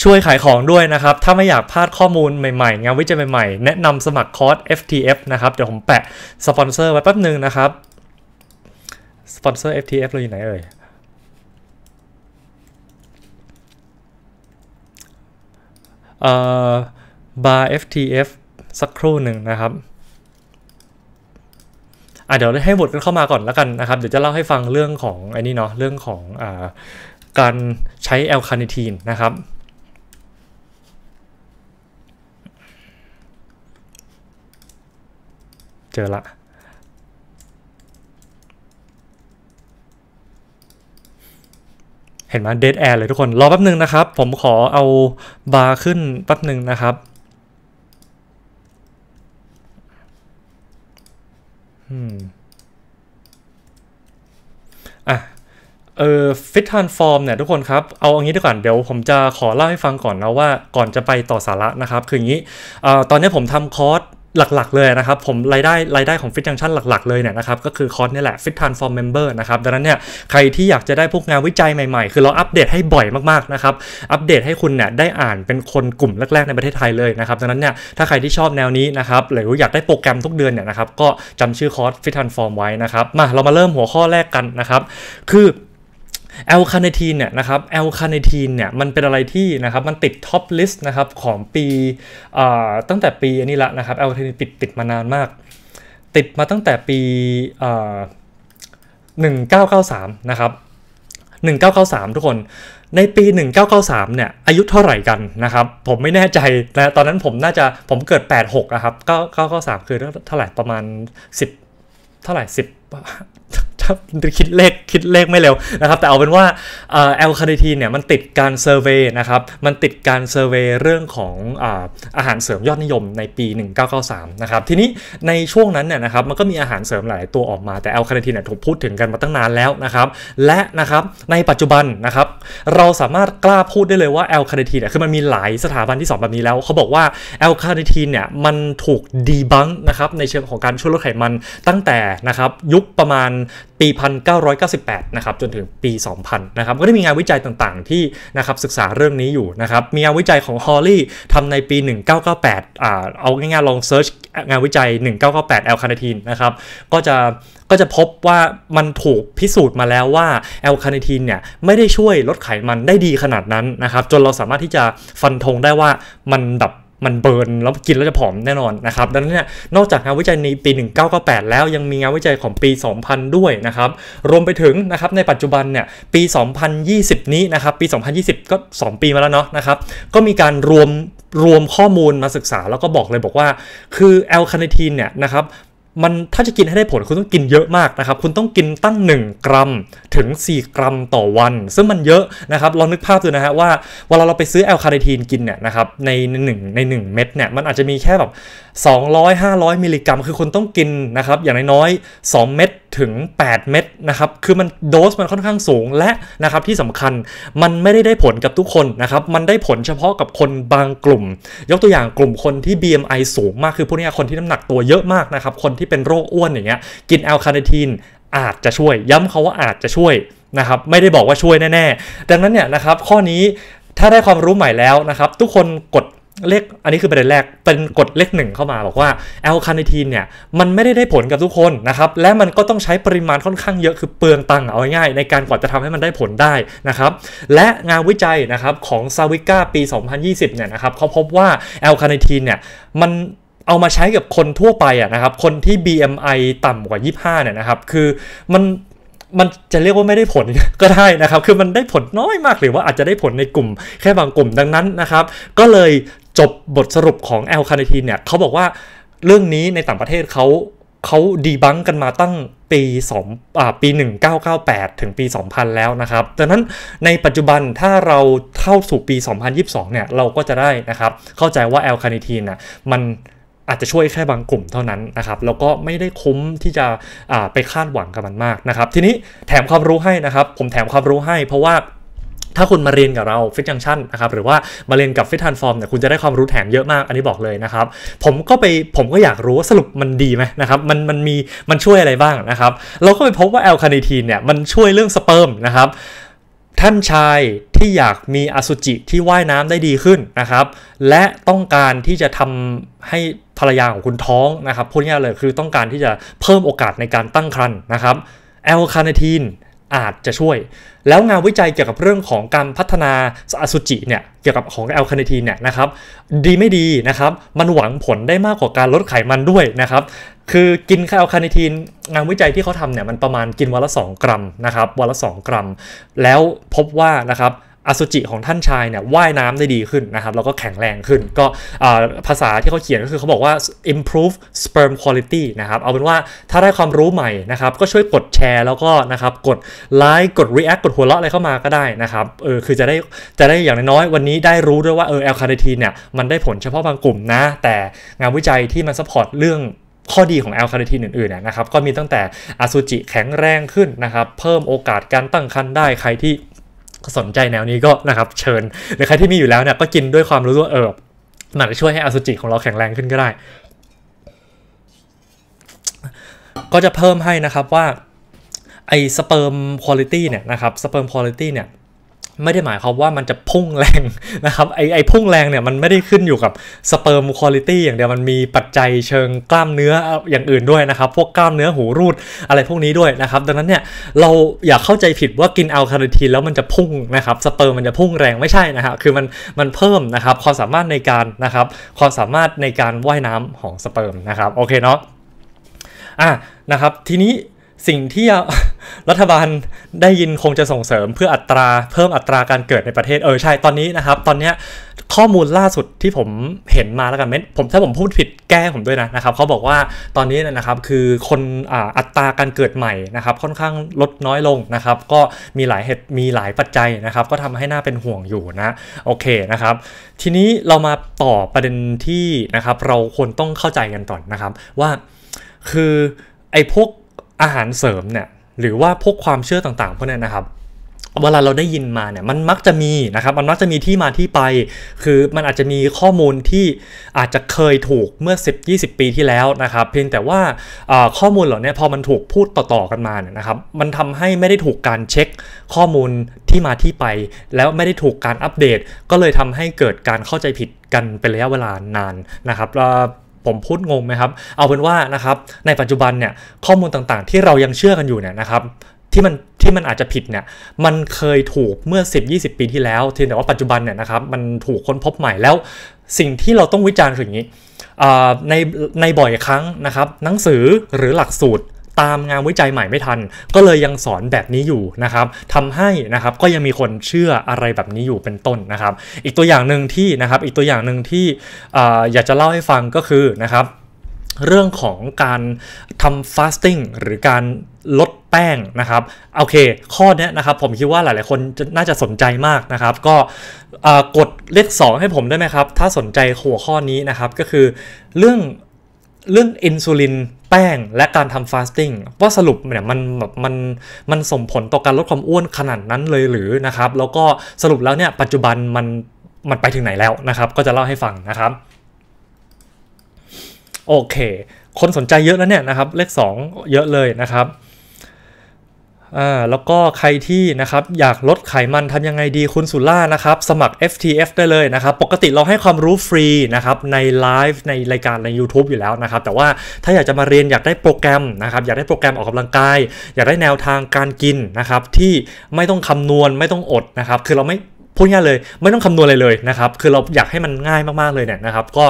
A: ช่วยขายของด้วยนะครับ ถ้าไม่อยากพลาดข้อมูลใหม่ๆ งานวิจัยใหม่ ๆ แนะนำสมัครคอร์ส FTF นะครับเดี๋ยวผมแปะสปอนเซอร์ไว้แป๊บนึงนะครับสปอนเซอร์ FTF เราอยู่ไหนเอ่ยเอ่อ ftf สักครู่หนึ่งนะครับ อ่เดี๋ยวให้บทกันเข้ามาก่อนแล้วกันนะครับ เดี๋ยวจะเล่าให้ฟังเรื่องของไอ้นี่เนาะ เรื่องของอาการใช้แอลคาเนทีนนะครับ เจอละเห็นไหมเดทแอร์เลยทุกคน รอแป๊บหนึ่งนะครับ ผมขอเอาบาร์ขึ้นแป๊บหนึ่งนะครับอืมอ่ะเออฟิตทันฟอร์มเนี่ยทุกคนครับ เอาอย่างนี้ดีกว่าเดี๋ยวผมจะขอเล่าให้ฟังก่อนนะว่าก่อนจะไปต่อสาระนะครับ คืออย่างนี้ ตอนนี้ผมทำคอร์สหลักๆ เลยนะครับผมรายได้รายได้ของฟิตจังชั i หลักๆ เลยเนี่ยนะครับก็คือคอร์สนี่แหละฟิ i ทานฟอร์มเมมเบอร์นะครับดังนั้นเนี่ยใครที่อยากจะได้พวกงานวิจัยใหม่ๆ คือเราอัปเดตให้บ่อยมากๆนะครับอัปเดตให้คุณเนี่ยได้อ่านเป็นคนกลุ่มแรก ๆในประเทศไทยเลยนะครับดังนั้นเนี่ยถ้าใครที่ชอบแนวนี้นะครับหรืออยากได้โปรแกรมทุกเดือนเนี่ยนะครับก็จำชื่อคอร์สฟิ t ทานฟอร์มไว้นะครับมาเรามาเริ่มหัวข้อแรกกันนะครับคือแอลคาเนทีนเนี่ยนะครับแอลคาเนทีนเนี่ยมันเป็นอะไรที่นะครับมันติดท็อปลิสต์นะครับของปีตั้งแต่ปีอันนี้ละนะครับแอลคาเนทีนติดติดมานานมาก ติดมาตั้งแต่ปี 1993นะครับ1993 ทุกคน ในปี 1993เนี่ยอายุเท่าไหร่กันนะครับผมไม่แน่ใจนะตอนนั้นผมน่าจะผมเกิด 86นะครับ9 993คือเท่าไหร่ประมาณ 10 เท่าไหร่ 10ถ้าคิดเลขคิดเลขไม่เร็วนะครับแต่เอาเป็นว่าแอลคาเนทีนเนี่ยมันติดการเซอร์เวยนะครับมันติดการเซอร์เวยเรื่องของอาหารเสริมยอดนิยมในปี 1993 นะครับทีนี้ในช่วงนั้นเนี่ยนะครับมันก็มีอาหารเสริมหลายตัวออกมาแต่แอลคาเนทีนเนี่ยถูกพูดถึงกันมาตั้งนานแล้วนะครับและนะครับในปัจจุบันนะครับเราสามารถกล้าพูดได้เลยว่าแอลคาเนทีนเนี่ยคือมันมีหลายสถาบันที่สอนแบบนี้แล้วเขาบอกว่าแอลคาเนทีนเนี่ยมันถูกดีบังนะครับในเชิงของการช่วยลดไขมันตั้งแต่นะครับยุคประมาณปี1998นะครับจนถึงปี 2000นะครับก็ได้มีงานวิจัยต่างๆ ที่นะครับศึกษาเรื่องนี้อยู่นะครับมีงานวิจัยของฮอลลี่ทำในปี 1998อ่าเอาง่ายๆลองเซิร์ชงานวิจัย 1998แอลคาเนทีนนะครับก็จะก็จะพบว่ามันถูกพิสูจน์มาแล้วว่าแอลคาเนทีนเนี่ยไม่ได้ช่วยลดไขมันได้ดีขนาดนั้นนะครับ จนเราสามารถที่จะฟันธงได้ว่ามันดับมันเบิร์น แล้วกินแล้วจะผอมแน่นอนนะครับดังนั้นเนี่ย นอกจากงานวิจัยในปี 1998 แล้วยังมีงานวิจัยของปี 2000 ด้วยนะครับ รวมไปถึงนะครับในปัจจุบันเนี่ยปี 2020 นี้นะครับ ปี 2020 ก็ 2 ปีมาแล้วเนาะนะครับ ก็มีการรวมรวมข้อมูลมาศึกษาแล้วก็บอกเลยบอกว่า คือแอลคาเนทีนเนี่ยนะครับมันถ้าจะกินให้ได้ผลคุณต้องกินเยอะมากนะครับ คุณต้องกินตั้ง 1 กรัมถึง 4 กรัมต่อวัน ซึ่งมันเยอะนะครับลองนึกภาพดูนะฮะว่าเวลาเราไปซื้อแอลคาไดทีนกินเนี่ยนะครับในหนึ่งใน 1 เม็ดเนี่ย มันอาจจะมีแค่แบบ 200 500 มิลลิกรัม คือคุณต้องกินนะครับอย่างน้อยๆ 2 เม็ดถึง 8 เม็ดนะครับ คือมันโดสมันค่อนข้างสูงและนะครับที่สำคัญมันไม่ได้ได้ผลกับทุกคนนะครับ มันได้ผลเฉพาะกับคนบางกลุ่ม ยกตัวอย่างกลุ่มคนที่ BMI สูงมาก คือพวกนี้คนที่น้ำหนักตัวเยอะมากนะครับ คนที่เป็นโรคอ้วนอย่างเงี้ย กินแอลคาเนทีนอาจจะช่วย ย้ำเขาว่าอาจจะช่วยนะครับ ไม่ได้บอกว่าช่วยแน่ ๆ ดังนั้นเนี่ยนะครับข้อนี้ถ้าได้ความรู้ใหม่แล้วนะครับทุกคนกดเลขอันนี้คือประเด็นแรก เป็นกฎเลขหนึ่งเข้ามาบอกว่าแอลคาเนทีนเนี่ย มันไม่ได้ได้ผลกับทุกคนนะครับ และมันก็ต้องใช้ปริมาณค่อนข้างเยอะ คือเปลืองตังค์เอาง่ายในการกว่าจะทำให้มันได้ผลได้นะครับ และงานวิจัยนะครับของซาวิก้าปี 2020เนี่ยนะครับเขาพบว่าแอลคาเนทีนเนี่ย มันเอามาใช้กับคนทั่วไปอ่ะนะครับ คนที่ BMI ต่ำกว่า 25เนี่ยนะครับ คือมันมันจะเรียกว่าไม่ได้ผลก็ได้นะครับคือมันได้ผลน้อยมากหรือว่าอาจจะได้ผลในกลุ่ม แค่บางกลุ่มดังนั้นนะครับ ก็เลยจบบทสรุปของแอลคาเนทีนเนี่ยเขาบอกว่าเรื่องนี้ในต่างประเทศเขาเขาดีบังกันมาตั้งปี2อ่าปี 1998 ถึงปี 2000 แล้วนะครับดังนั้นในปัจจุบันถ้าเราเข้าสู่ปี 2022 เนี่ย เราก็จะได้นะครับเข้าใจว่าแอลคาเนทีนน่ะมันอาจจะช่วยแค่บางกลุ่มเท่านั้นนะครับ แล้วก็ไม่ได้คุ้มที่จะไปคาดหวังกับมันมากนะครับ ทีนี้แถมความรู้ให้นะครับ ผมแถมความรู้ให้ เพราะว่าถ้าคุณมาเรียนกับเราฟิตจังชันนะครับหรือว่ามาเรียนกับฟิตทันฟอร์มเนี่ยคุณจะได้ความรู้แถมเยอะมากอันนี้บอกเลยนะครับ ผมก็ไปผมก็อยากรู้ว่าสรุปมันดีไหมนะครับมันมันมีมันช่วยอะไรบ้างนะครับ เราก็ไปพบว่าแอลคาเนทีนเนี่ยมันช่วยเรื่องสเปิร์มนะครับท่านชายที่อยากมีอสุจิที่ว่ายน้ำได้ดีขึ้นนะครับ และต้องการที่จะทำให้ภรรยาของคุณท้องนะครับ พูดง่ายเลยคือต้องการที่จะเพิ่มโอกาสในการตั้งครรภ์นนะครับแอลคาเนทีนอาจจะช่วย แล้วงานวิจัยเกี่ยวกับเรื่องของการพัฒนาอสุจิเนี่ยเกี่ยวกับของแอลคาเนทีนเนี่ยนะครับ ดีไม่ดีนะครับ มันหวังผลได้มากกว่าการลดไขมันด้วยนะครับ คือกินแอลคาเนทีน งานวิจัยที่เขาทำเนี่ยมันประมาณกินวันละ 2 กรัมนะครับวันละ 2 กรัม แล้วพบว่านะครับอสุจิของท่านชายเนี่ยว่ายน้ำได้ดีขึ้นนะครับแล้วก็แข็งแรงขึ้น ก็ภาษาที่เขาเขียนก็คือเขาบอกว่า improve sperm quality นะครับเอาเป็นว่าถ้าได้ความรู้ใหม่นะครับก็ช่วยกดแชร์แล้วก็นะครับกดไลค์กด react กดหัวเราะอะไรเข้ามาก็ได้นะครับเออคือจะได้ จะได้อย่างน้อยวันนี้ได้รู้ด้วยว่าเออแอลคาเดทีนเนี่ยมันได้ผลเฉพาะบางกลุ่มนะ แต่งานวิจัยที่มันสปอร์ตเรื่องข้อดีของแอลคาเดทีนอื่นๆนะครับก็มีตั้งแต่อสุจิแข็งแรงขึ้นนะครับเพิ่มโอกาสการตั้งครรภ์ได้ใครที่สนใจแนวนี้ก็นะครับ เชิญหรือใครที่มีอยู่แล้วเนี่ยก็กินด้วยความรู้ว่าเออมันจะช่วยให้อสุจิของเราแข็งแรงขึ้นก็ได้ ก็จะเพิ่มให้นะครับว่าไอสเปิร์มคุณลิตี้เนี่ยนะครับสเปิร์มคุณลิตี้เนี่ยไม่ได้หมายความว่ามันจะพุ่งแรงนะครับไอไอพุ่งแรงเนี่ยมันไม่ได้ขึ้นอยู่กับสเปิร์มคุณลิตี้อย่างเดียวมันมีปัจจัยเชิงกล้ามเนื้ออย่างอื่นด้วยนะครับ พวกกล้ามเนื้อหูรูดอะไรพวกนี้ด้วยนะครับ ดังนั้นเนี่ยเราอย่าเข้าใจผิดว่ากินอัลคาลิทีนแล้วมันจะพุ่งนะครับสเปิร์มมันจะพุ่งแรงไม่ใช่นะครับคือมันมันเพิ่มนะครับความสามารถในการนะครับความสามารถในการว่ายน้ำของสเปิร์มนะครับโอเคเนาะอ่ะนะครับทีนี้สิ่งที่รัฐบาลได้ยินคงจะส่งเสริมเพื่ออัตราเพิ่มอัตราการเกิดในประเทศเออใช่ตอนนี้นะครับ ตอนนี้ข้อมูลล่าสุดที่ผมเห็นมาแล้วกันเม็ดผมถ้าผมพูดผิดแก้ผมด้วยนะนะครับเขาบอกว่าตอนนี้นะครับคือคนอัตราการเกิดใหม่นะครับ ค่อนข้างลดน้อยลงนะครับ ก็มีหลายเหตุ มีหลายปัจจัยนะครับ ก็ทำให้หน่าเป็นห่วงอยู่นะโอเคนะครับ ทีนี้เรามาต่อประเด็นที่นะครับเราควรต้องเข้าใจกันก่อนนะครับว่าคือไอ้พวกอาหารเสริมเนี่ยหรือว่าพวกความเชื่อต่างๆพวกนี้นะครับ เวลาเราได้ยินมาเนี่ยมันมักจะมีนะครับ มันมักจะมีที่มาที่ไป คือมันอาจจะมีข้อมูลที่อาจจะเคยถูกเมื่อ10 20ปีที่แล้วนะครับ เพียงแต่ว่าข้อมูลเหล่านี้พอมันถูกพูดต่อๆกันมาเนี่ยนะครับ มันทำให้ไม่ได้ถูกการเช็คข้อมูลที่มาที่ไป แล้วไม่ได้ถูกการอัปเดต ก็เลยทำให้เกิดการเข้าใจผิดกันเป็นระยะเวลานานนะครับผมพูดงงไหมครับ เอาเป็นว่านะครับ ในปัจจุบันเนี่ยข้อมูลต่างๆ ที่เรายังเชื่อกันอยู่เนี่ยนะครับที่มันที่มันอาจจะผิดเนี่ยมันเคยถูกเมื่อ 10-20 ปีที่แล้ว ทีแต่ว่าปัจจุบันเนี่ยนะครับมันถูกค้นพบใหม่แล้ว สิ่งที่เราต้องวิจารณ์คืออย่างนี้ในในบ่อยครั้งนะครับหนังสือหรือหลักสูตรตามงานวิจัยใหม่ไม่ทัน ก็เลยยังสอนแบบนี้อยู่นะครับทำให้นะครับก็ยังมีคนเชื่ออะไรแบบนี้อยู่เป็นต้นนะครับ อีกตัวอย่างหนึ่งที่นะครับอีกตัวอย่างหนึ่งที่อยากจะเล่าให้ฟังก็คือนะครับเรื่องของการทำฟาสติ้งหรือการลดแป้งนะครับโอเคข้อนี้นะครับ ผมคิดว่าหลายๆคนน่าจะสนใจมากนะครับ ก็กดเลข 2 ให้ผมได้ไหมครับ ถ้าสนใจหัวข้อนี้นะครับก็คือเรื่องเรื่องอินซูลินแป้งและการทำฟาสติ้งว่าสรุปเนี่ยมันแบบมันมันส่งผลต่อการลดความอ้วนขนาดนั้นเลยหรือนะครับ แล้วก็สรุปแล้วเนี่ยปัจจุบันมันมันไปถึงไหนแล้วนะครับ ก็จะเล่าให้ฟังนะครับ โอเค คนสนใจเยอะแล้วเนี่ยนะครับเลข 2 เยอะเลยนะครับอ่าแล้วก็ใครที่นะครับอยากลดไขมันทำยังไงดีคุณสุล่านะครับ สมัคร FTF ได้เลยนะครับ ปกติเราให้ความรู้ฟรีนะครับในไลฟ์ในรายการใน YouTube อยู่แล้วนะครับ แต่ว่าถ้าอยากจะมาเรียนอยากได้โปรแกรมนะครับ อยากได้โปรแกรมออกกำลังกายอยากได้แนวทางการกินนะครับ ที่ไม่ต้องคำนวณไม่ต้องอดนะครับ คือเราไม่พูดง่ายเลย ไม่ต้องคำนวณอะไรเลยนะครับ คือเราอยากให้มันง่ายมากๆเลยเนี่ยนะครับ ก็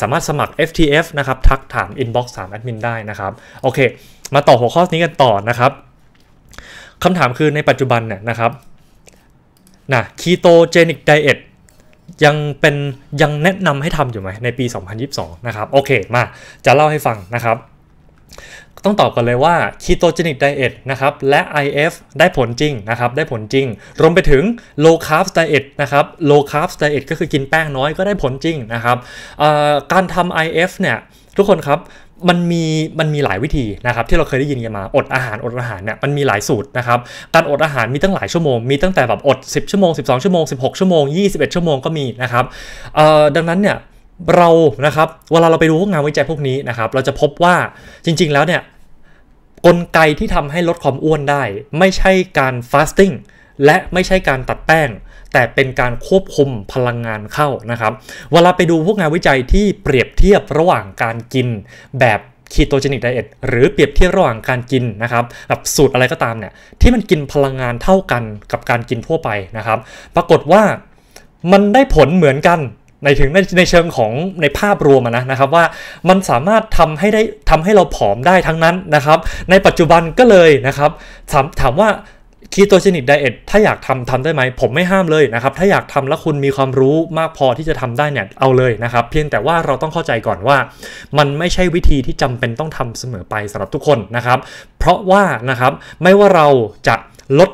A: สามารถสมัคร FTF นะครับทักถาม inbox ถามแอดมินได้นะครับโอเค มาต่อหัวข้อนี้กันต่อนะครับคำถามคือในปัจจุบันเนี่ยนะครับนะคีโตเจนิกไดเอทยังเป็นยังแนะนำให้ทำอยู่ไหมในปี 2022นะครับโอเคมาจะเล่าให้ฟังนะครับต้องตอบกันเลยว่า คีโตเจนิกไดเอทนะครับและ IF ได้ผลจริงนะครับได้ผลจริงรวมไปถึงโลคาร์บไดเอทนะครับโลคาร์บไดเอทก็คือกินแป้งน้อยก็ได้ผลจริงนะครับการทำ IF เนี่ยทุกคนครับมันมีมันมีหลายวิธีนะครับ ที่เราเคยได้ยินกันมา อดอาหาร อดอาหารเนี่ยมันมีหลายสูตรนะครับการอดอาหารมีตั้งหลายชั่วโมงมีตั้งแต่แบบอด10 ชั่วโมง 12ชั่วโมง 16 ชั่วโมง21 ชั่วโมงก็มีนะครับดังนั้นเนี่ยเรานะครับเวลาเราไปดูพวกงานวิจัยพวกนี้นะครับเราจะพบว่าจริง ๆแล้วเนี่ยกลไกที่ทำให้ลดความอ้วนได้ ไม่ใช่การฟาสติ้งและไม่ใช่การตัดแป้งแต่เป็นการควบคุมพลังงานเข้านะครับเวลาไปดูพวกงานวิจัยที่เปรียบเทียบระหว่างการกินแบบคีโตเจนิกไดเอทหรือเปรียบเทียบระหว่างการกินนะครับกับสูตรอะไรก็ตามเนี่ยที่มันกินพลังงานเท่ากัน กับการกินทั่วไปนะครับ ปรากฏว่ามันได้ผลเหมือนกันในถึงในในเชิงของในภาพรวมนะนะครับว่ามันสามารถทำให้ได้ทำให้เราผอมได้ทั้งนั้นนะครับในปัจจุบันก็เลยนะครับ ถามถามว่าคีโตเจนิกไดเอท ถ้าอยากทำทำได้ไหม ผมไม่ห้ามเลยนะครับ ถ้าอยากทำแล้วคุณมีความรู้มากพอที่จะทำได้เนี่ยเอาเลยนะครับ เพียงแต่ว่าเราต้องเข้าใจก่อนว่า มันไม่ใช่วิธีที่จำเป็นต้องทำเสมอไปสำหรับทุกคนนะครับ เพราะว่านะครับไม่ว่าเราจะลด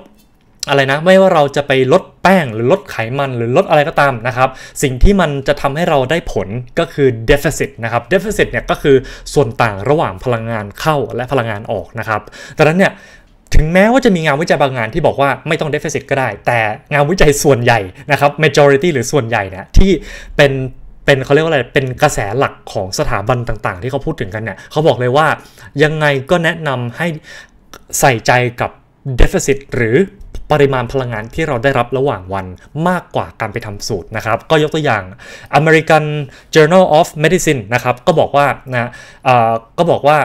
A: อะไรนะไม่ว่าเราจะไปลดแป้งหรือลดไขมันหรือลดอะไรก็ตามนะครับ สิ่งที่มันจะทำให้เราได้ผลก็คือ deficit นะครับ deficit เนี่ยก็คือส่วนต่างระหว่างพลังงานเข้าและพลังงานออกนะครับดังนั้นเนี่ยถึงแม้ว่าจะมีงานวิจัยบางงานที่บอกว่าไม่ต้องดฟเฟซิต ก็ได้ แต่งานวิจัยส่วนใหญ่นะครับ majority หรือส่วนใหญ่เนะที่เป็นเป็นเขาเรียกว่าอะไร เป็นกระแสหลักของสถาบันต่างๆ ที่เขาพูดถึงกันเนี่ยเขาบอกเลยว่ายังไงก็แนะนำให้ใส่ใจกับ deficit หรือปริมาณพลังงานที่เราได้รับระหว่างวันมากกว่าการไปทำสูตรนะครับ ก็ยกตัวอย่าง American Journal of Medicine นะครับก็บอกว่านะก็บอกว่า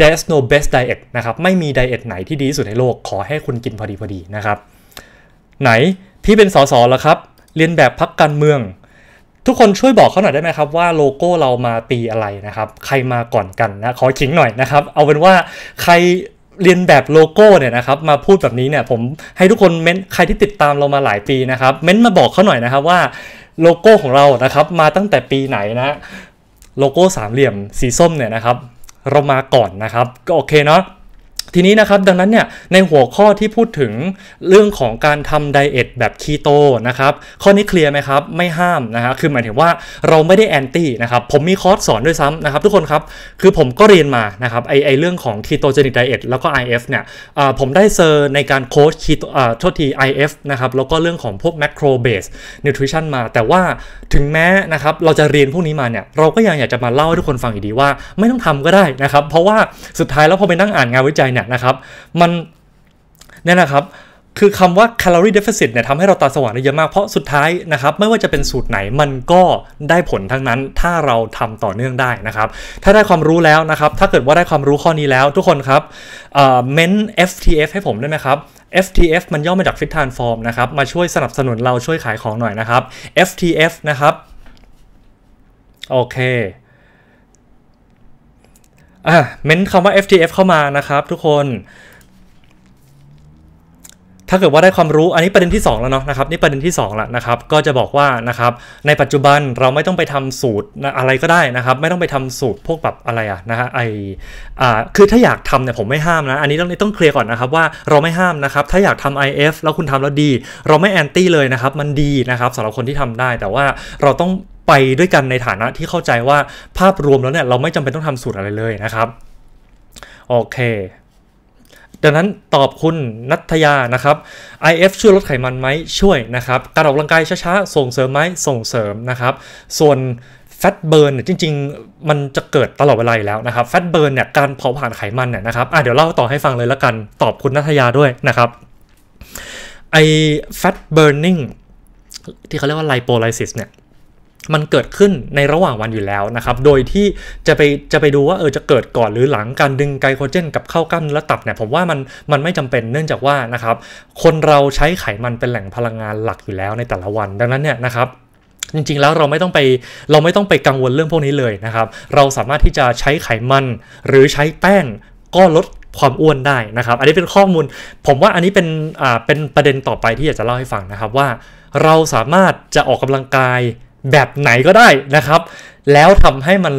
A: there's no best diet นะครับ ไม่มีไดเอทไหนที่ดีที่สุดในโลกขอให้คุณกินพอดีพอดีนะครับ ไหนพี่เป็นสอสอแล้วครับ เรียนแบบพักการเมือง ทุกคนช่วยบอกเขาหน่อยได้ไหมครับ ว่าโลโก้เรามาตีอะไรนะครับ ใครมาก่อนกันนะ ขอขิงหน่อยนะครับ เอาเป็นว่าใครเรียนแบบโลโก้เนี่ยนะครับ มาพูดแบบนี้เนี่ย ผมให้ทุกคนเม้นใครที่ติดตามเรามาหลายปีนะครับเม้นมาบอกเขาหน่อยนะครับว่าโลโก้ของเรานะครับมาตั้งแต่ปีไหนนะ โลโก้สามเหลี่ยม สีส้มเนี่ยนะครับเรามาก่อนนะครับ ก็โอเคเนาะทีนี้นะครับ ดังนั้นเนี่ยในหัวข้อที่พูดถึงเรื่องของการทำไดเอทแบบคีโตนะครับข้อนี้เคลียร์ไหมครับ ไม่ห้ามนะฮะคือหมายถึงว่าเราไม่ได้แอนตี้นะครับผมมีคอร์สสอนด้วยซ้ำนะครับ ทุกคนครับ คือผมก็เรียนมานะครับไอไอเรื่องของคีโตเจนิกไดเอทแล้วก็ IF เนี่ยผมได้เซอร์ในการโค้ชคีโตอ่าโทษที IF นะครับแล้วก็เรื่องของพวกแมกโครเบสนิวทริชั่นมา แต่ว่าถึงแม้นะครับเราจะเรียนพวกนี้มาเนี่ยเราก็ยังอยากจะมาเล่าให้ทุกคนฟังอีกดีว่า ไม่ต้องทำก็ได้นะครับเพราะว่าสุดท้ายแล้วพอไปนั่งอ่านงานวิจัยเนี่ยนี่ยนะครับมันเนี่ยนะครับคือคำว่า calorie deficit เนี่ยทำให้เราตาสว่างได้เยอะมากเพราะสุดท้ายนะครับไม่ว่าจะเป็นสูตรไหนมันก็ได้ผลทั้งนั้นถ้าเราทำต่อเนื่องได้นะครับถ้าได้ความรู้แล้วนะครับถ้าเกิดว่าได้ความรู้ข้อนี้แล้วทุกคนครับเม้น FTF ให้ผมได้ไหมครับ FTF มันย่อมาจาก Fit t านฟ Form นะครับมาช่วยสนับสนุนเราช่วยขายของหน่อยนะครับ FTF นะครับ โอเคอ่ะเม้นคำว่า FTF เข้ามานะครับทุกคน ถ้าเกิดว่าได้ความรู้อันนี้ประเด็นที่2แล้วเนาะนะครับนี่ประเด็นที่ 2 แล้วนะครับก็จะบอกว่านะครับในปัจจุบันเราไม่ต้องไปทำสูตรอะไรก็ได้นะครับ ไม่ต้องไปทำสูตรพวกแบบอะไรอะนะฮะไออ่าคือถ้าอยากทำเนี่ยผมไม่ห้ามนะอันนี้ต้องต้องเคลียร์ก่อนนะครับว่าเราไม่ห้ามนะครับถ้าอยากทำ IF แล้วคุณทำแล้วดี เราไม่แอนตี้เลยนะครับมันดีนะครับสำหรับคนที่ทำได้แต่ว่าเราต้องไปด้วยกันในฐานะที่เข้าใจว่าภาพรวมแล้วเนี่ยเราไม่จำเป็นต้องทำสูตรอะไรเลยนะครับ โอเค ดังนั้นตอบคุณนัทยานะครับ IF ช่วยลดไขมันไหม ช่วยนะครับการออกกำลังกายช้าๆ ส่งเสริมไหม ส่งเสริมนะครับ ส่วนแฟตเบิร์นจริงๆ มันจะเกิดตลอดเวลาแล้วนะครับแฟตเบิร์นเนี่ยการเผาผลาญไขมันเนี่ยนะครับ อ่ะเดี๋ยวเล่าต่อให้ฟังเลยละกัน ตอบคุณนัทยาด้วยนะครับไอแฟตเบิร์นนิ่งที่เขาเรียกว่าไลโปไลซิสเนี่ยมันเกิดขึ้นในระหว่างวันอยู่แล้วนะครับ โดยที่จะไปจะไปดูว่าเออจะเกิดก่อนหรือหลังการดึงไกลโคเจน กับเข้ากล้ามเนื้อตับเนี่ยผมว่ามันมันไม่จำเป็นเนื่องจากว่านะครับ คนเราใช้ไขมันเป็นแหล่งพลังงานหลักอยู่แล้วในแต่ละวัน ดังนั้น เนี่ยนะครับ จริงๆ แล้วเราไม่ต้องไป เราไม่ต้องไปกังวลเรื่องพวกนี้เลยนะครับ เราสามารถที่จะใช้ไขมันหรือใช้แป้งก็ลดความอ้วนได้นะครับ อันนี้เป็นข้อมูล ผมว่าอันนี้เป็นอ่าเป็นประเด็นต่อไปที่อยากจะเล่าให้ฟังนะครับว่าเราสามารถจะออกกำลังกายแบบไหนก็ได้นะครับ แล้วทำให้มัน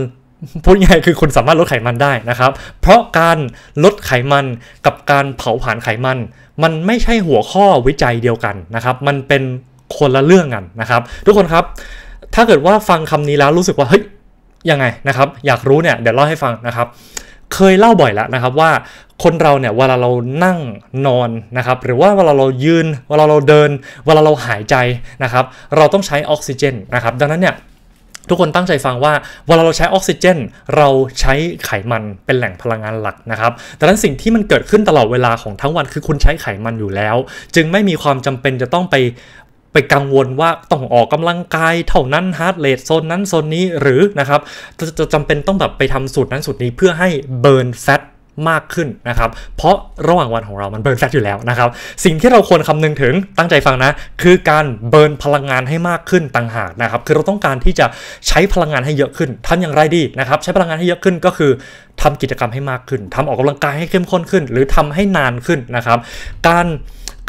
A: พูดง่ายคือคุณสามารถลดไขมันได้นะครับ เพราะการลดไขมันกับการเผาผลาญไขมัน มันไม่ใช่หัวข้อวิจัยเดียวกันนะครับ มันเป็นคนละเรื่องกันนะครับ ทุกคนครับ ถ้าเกิดว่าฟังคำนี้แล้วรู้สึกว่า เฮ้ยยังไงนะครับ อยากรู้เนี่ยเดี๋ยวเล่าให้ฟังนะครับเคยเล่าบ่อยแล้วนะครับว่าคนเราเนี่ยเวลาเรานั่งนอนนะครับหรือว่าเวลาเรายืนเวลาเราเดินเวลาเราหายใจนะครับเราต้องใช้ออกซิเจนนะครับดังนั้นเนี่ยทุกคนตั้งใจฟังว่าเวลาเราใช้ออกซิเจน เราใช้ไขมันเป็นแหล่งพลังงานหลักนะครับดังนั้นสิ่งที่มันเกิดขึ้นตลอดเวลาของทั้งวันคือคุณใช้ไขมันอยู่แล้ว จึงไม่มีความจำเป็นจะต้องไปไปกังวลว่าต้องออกกำลังกายเท่านั้นฮาร์ดเรทโซนนั้นโซนนี้หรือนะครับจะจำเป็นต้องแบบไปทำสูตรนั้นสูตรนี้เพื่อให้เบิร์นแฟตมากขึ้นนะครับ เพราะระหว่างวันของเรามันเบิร์นแฟตอยู่แล้วนะครับสิ่งที่เราควรคำนึงถึงตั้งใจฟังนะคือการเบิร์นพลังงานให้มากขึ้นต่างหากนะครับ คือเราต้องการที่จะใช้พลังงานให้เยอะขึ้นทำอย่างไรดีนะครับใช้พลังงานให้เยอะขึ้นก็คือทำกิจกรรมให้มากขึ้นทำออกกำลังกายให้เข้มข้นขึ้น หรือทำให้นานขึ้นนะครับ การ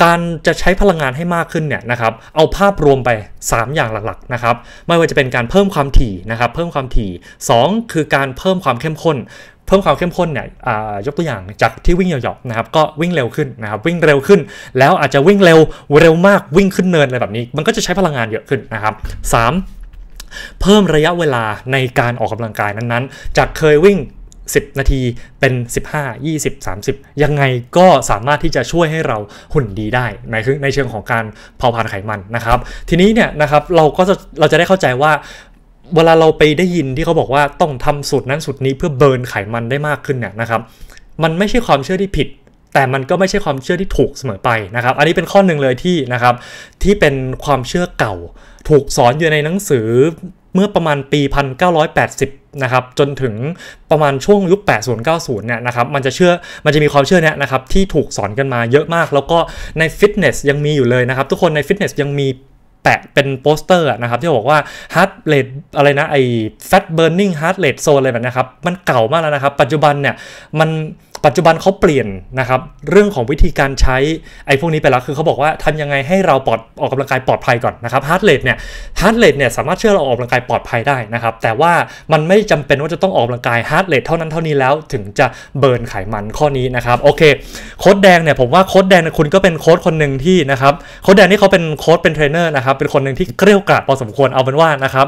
A: การจะใช้พลังงานให้มากขึ้นเนี่ยนะครับ เอาภาพรวมไป 3 อย่างหลักๆนะครับ ไม่ว่าจะเป็นการเพิ่มความถี่นะครับ เพิ่มความถี่ 2 คือการเพิ่มความเข้มข้น เพิ่มความเข้มข้นเนี่ยยกตัวอย่างจากที่วิ่งเหยาะๆนะครับ ก็วิ่งเร็วขึ้นนะครับ วิ่งเร็วขึ้น แล้วอาจจะวิ่งเร็วเร็วมาก วิ่งขึ้นเนินอะไรแบบนี้ มันก็จะใช้พลังงานเยอะขึ้นนะครับ3เพิ่มระยะเวลาในการออกกำลังกายนั้นๆ จากเคยวิ่ง10นาทีเป็น 15 20 30 ยังไงก็สามารถที่จะช่วยให้เราหุ่นดีได้ในในเชิงของการเผาผลาญไขมันนะครับ ทีนี้เนี่ยนะครับเราก็จะเราจะได้เข้าใจว่าเวลาเราไปได้ยินที่เขาบอกว่าต้องทำสูตรนั้นสูตรนี้เพื่อเบิร์นไขมันได้มากขึ้นเนี่ยนะครับ มันไม่ใช่ความเชื่อที่ผิด แต่มันก็ไม่ใช่ความเชื่อที่ถูกเสมอไปนะครับ อันนี้เป็นข้อหนึ่งเลยที่นะครับที่เป็นความเชื่อเก่าถูกสอนอยู่ในหนังสือเมื่อประมาณปี1980นะครับจนถึงประมาณช่วงยุค 80 90เนี่ยนะครับมันจะเชื่อมันจะมีความเชื่อเนี่ยนะครับที่ถูกสอนกันมาเยอะมาก แล้วก็ในฟิตเนสยังมีอยู่เลยนะครับ ทุกคนในฟิตเนสยังมีแปะเป็นโปสเตอร์นะครับที่บอกว่าฮาร์ดเรดอะไรนะไอ้ฟตเบิร์นนิ่งฮาร์ดเ e z โซนอะไรแบบนี้ครับมันเก่ามากแล้วนะครับ ปัจจุบันเนี่ยมันปัจจุบันเขาเปลี่ยนนะครับเรื่องของวิธีการใช้ไอ้พวกนี้ไปแล้วคือเขาบอกว่าทำยังไงให้เราปลอดออกกำลังกายปลอดภัยก่อนนะครับฮาร์ดเรทเนี่ยฮาร์ดเรทเนี่ยสามารถช่วยเราออกกำลังกายปลอดภัยได้นะครับแต่ว่ามันไม่จำเป็นว่าจะต้องออกกำลังกายฮาร์ดเรทเท่านั้นเท่านี้แล้ว ถึงจะเบิร์นไขมันข้อนี้นะครับโอเคโค้ดแดงเนี่ยผมว่าโค้ดแดงคุณก็เป็นโค้ดคนหนึ่งที่นะครับโค้ดแดงนี่เขาเป็นโค้ดเป็นเทรนเนอร์นะครับเป็นคนหนึ่งที่เกลี้ยกล่อมพอสมควรเอาเป็นว่านะครับ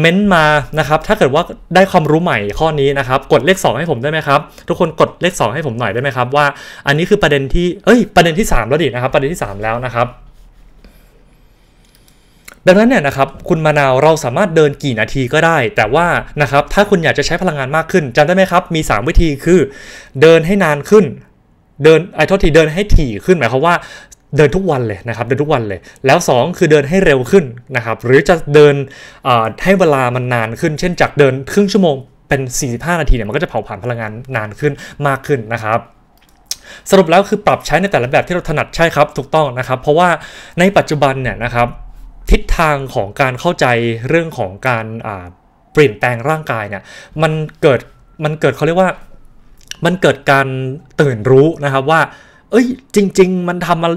A: เม้นมานะครับถ้าเกิดว่าได้ความรู้ใหม่ข้อนี้นะครับกดเลข 2 ให้ผมได้ไหมครับทุกคนกดเลข2ให้ผมหน่อยได้ไหมครับว่าอันนี้คือประเด็นที่เอ้ยประเด็นที่3 แล้วดินะครับประเด็นที่3 แล้วนะครับ ดังนั้นเนี่ยนะครับ คุณมะนาวเราสามารถเดินกี่นาทีก็ได้ แต่ว่านะครับถ้าคุณอยากจะใช้พลังงานมากขึ้นจำได้ไหมครับมี 3 วิธีคือ เดินให้นานขึ้น เดินไอ้ทษทีเดินให้ถี่ขึ้นหมายความว่า เดินทุกวันเลยนะครับเดินทุกวันเลยแล้ว 2 คือเดินให้เร็วขึ้นนะครับหรือจะเดินให้เวลามันนานขึ้น เช่นจากเดินครึ่งชั่วโมงเป็น 45 นาที เนี่ย มันก็จะเผาผลาญพลังงานนานขึ้นมากขึ้นนะครับ สรุปแล้วคือปรับใช้ในแต่ละแบบที่เราถนัดใช่ครับ ถูกต้องนะครับ เพราะว่าในปัจจุบันเนี่ยนะครับ ทิศทางของการเข้าใจเรื่องของการเปลี่ยนแปลงร่างกายเนี่ยมันเกิดมันเกิดเขาเรียกว่ามันเกิดการตื่นรู้นะครับว่า เอ้ยจริง ๆ มันทำมา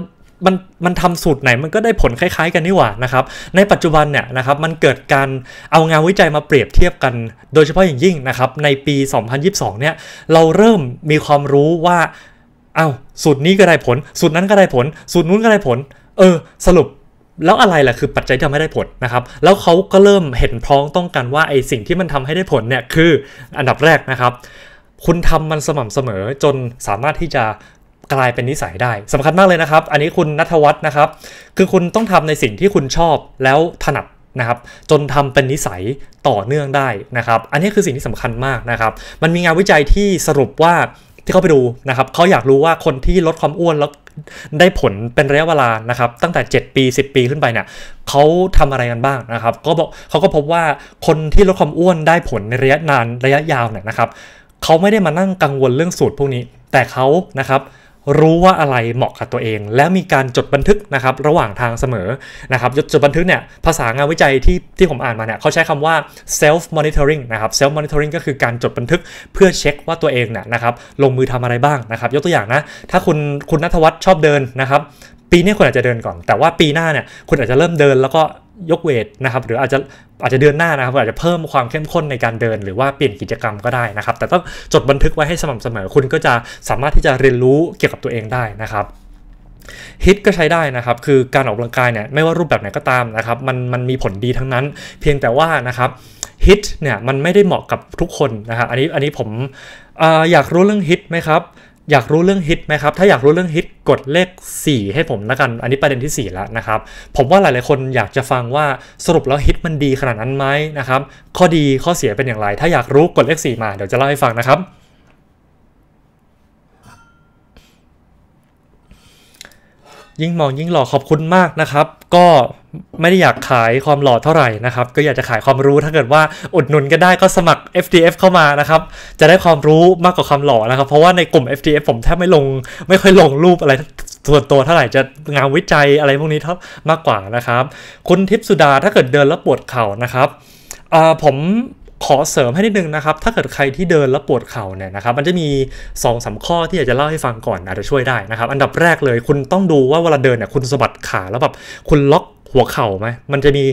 A: มันมันทำสูตรไหนมันก็ได้ผลคล้ายๆ กันนี่หว่านะครับในปัจจุบันเนี่ยนะครับมันเกิดการเอางานวิจัยมาเปรียบเทียบกัน โดยเฉพาะอย่างยิ่งนะครับ ในปี 2022 เนี่ยเราเริ่มมีความรู้ว่า เอา้าสูตรนี้ก็ได้ผลสูตรนั้นก็ได้ผล สูตรนู้นก็ได้ผล เออ สรุปแล้วอะไรล่ะคือปัจจัยที่ทำให้ได้ผลนะครับ แล้วเขาก็เริ่มเห็นพ้องต้องกันว่าไอ้สิ่งที่มันทำให้ได้ผลเนี่ยคืออันดับแรกนะครับ คุณทำมันสม่ำเสมอจนสามารถที่จะกลายเป็นนิสัยได้สำคัญมากเลยนะครับ อันนี้คุณนัทวัฒน์นะครับคือคุณต้องทำในสิ่งที่คุณชอบแล้วถนัดนะครับ จนทำเป็นนิสัยต่อเนื่องได้นะครับ อันนี้คือสิ่งที่สำคัญมากนะครับ มันมีงานวิจัยที่สรุปว่าที่เขาไปดูนะครับเขาอยากรู้ว่าคนที่ลดความอ้วนแล้วได้ผลเป็นระยะเวลานะครับ ตั้งแต่ 7 ปี 10 ปีขึ้นไปเนี่ยเขาทำอะไรกันบ้างนะครับก็บอกเขาก็พบว่าคนที่ลดความอ้วนได้ผลในระยะนานระยะยาวเนี่ยนะครับเขาไม่ได้มานั่งกังวลเรื่องสูตรพวกนี้ แต่เขานะครับรู้ว่าอะไรเหมาะกับตัวเอง แล้วมีการจดบันทึกนะครับระหว่างทางเสมอนะครับ จดบันทึกเนี่ยภาษางานวิจัยที่ที่ผมอ่านมาเนี่ยเขาใช้คำว่า self monitoring นะครับ self monitoring ก็คือการจดบันทึกเพื่อเช็คว่าตัวเองเนี่ยนะครับ ลงมือทำอะไรบ้างนะครับ ยกตัวอย่างนะถ้าคุณคุณนัทวัฒน์ชอบเดินนะครับ ปีนี้คุณอาจจะเดินก่อน แต่ว่าปีหน้าเนี่ยคุณอาจจะเริ่มเดินแล้วก็ยกเวทนะครับหรืออาจจะอาจจะเดือนหน้านะครับ อาจจะเพิ่มความเข้มข้นในการเดินหรือว่าเปลี่ยนกิจกรรมก็ได้นะครับ แต่ต้องจดบันทึกไว้ให้สม่ำเสมอคุณก็จะสามารถที่จะเรียนรู้เกี่ยวกับตัวเองได้นะครับฮิตก็ใช้ได้นะครับ คือการออกกำลังกายเนี่ยไม่ว่ารูปแบบไหนก็ตามนะครับมันมันมีผลดีทั้งนั้น เพียงแต่ว่านะครับฮิตเนี่ยมันไม่ได้เหมาะกับทุกคนนะครับ อันนี้อันนี้ผมออยากรู้เรื่องฮิตไหมครับอยากรู้เรื่องฮิตไหมครับถ้าอยากรู้เรื่องฮิตกดเลข4 ให้ผมนะกันอันนี้ประเด็นที่4แล้วนะครับ ผมว่าหลาย ๆคนอยากจะฟังว่าสรุปแล้วฮิตมันดีขนาดนั้นไหมนะครับข้อดีข้อเสียเป็นอย่างไร ถ้าอยากรู้กดเลข 4 มาเดี๋ยวจะเล่าให้ฟังนะครับ ยิ่งมองยิ่งหล่อขอบคุณมากนะครับ ก็ไม่ได้อยากขายความหล่อเท่าไหร่นะครับก็อยากจะขายความรู้ถ้าเกิดว่าอุดหนุนก็ได้ก็สมัคร FTF เข้ามานะครับจะได้ความรู้มากกว่าความหล่อนะครับ เพราะว่าในกลุ่ม FTF ผมแทบไม่ลงไม่ค่อยลงรูปอะไรส่วนตัวเท่าไหร่จะงานวิจัยอะไรพวกนี้เท่ามากกว่านะครับคุณทิพสุดาถ้าเกิดเดินแล้วปวดเข่านะครับผมขอเสริมให้นิดนึงนะครับถ้าเกิดใครที่เดินแล้วปวดเข่าเนี่ยนะครับมันจะมี2อสาข้อที่อยากจะเล่าให้ฟังก่อนอาจจะช่วยได้นะครับอันดับแรกเลย คุณต้องดูว่าเวลาเดินเนี่ยคุณสะบัดขาแล้วแบบคุณล็อกหัวเข่าไหมมันจะมี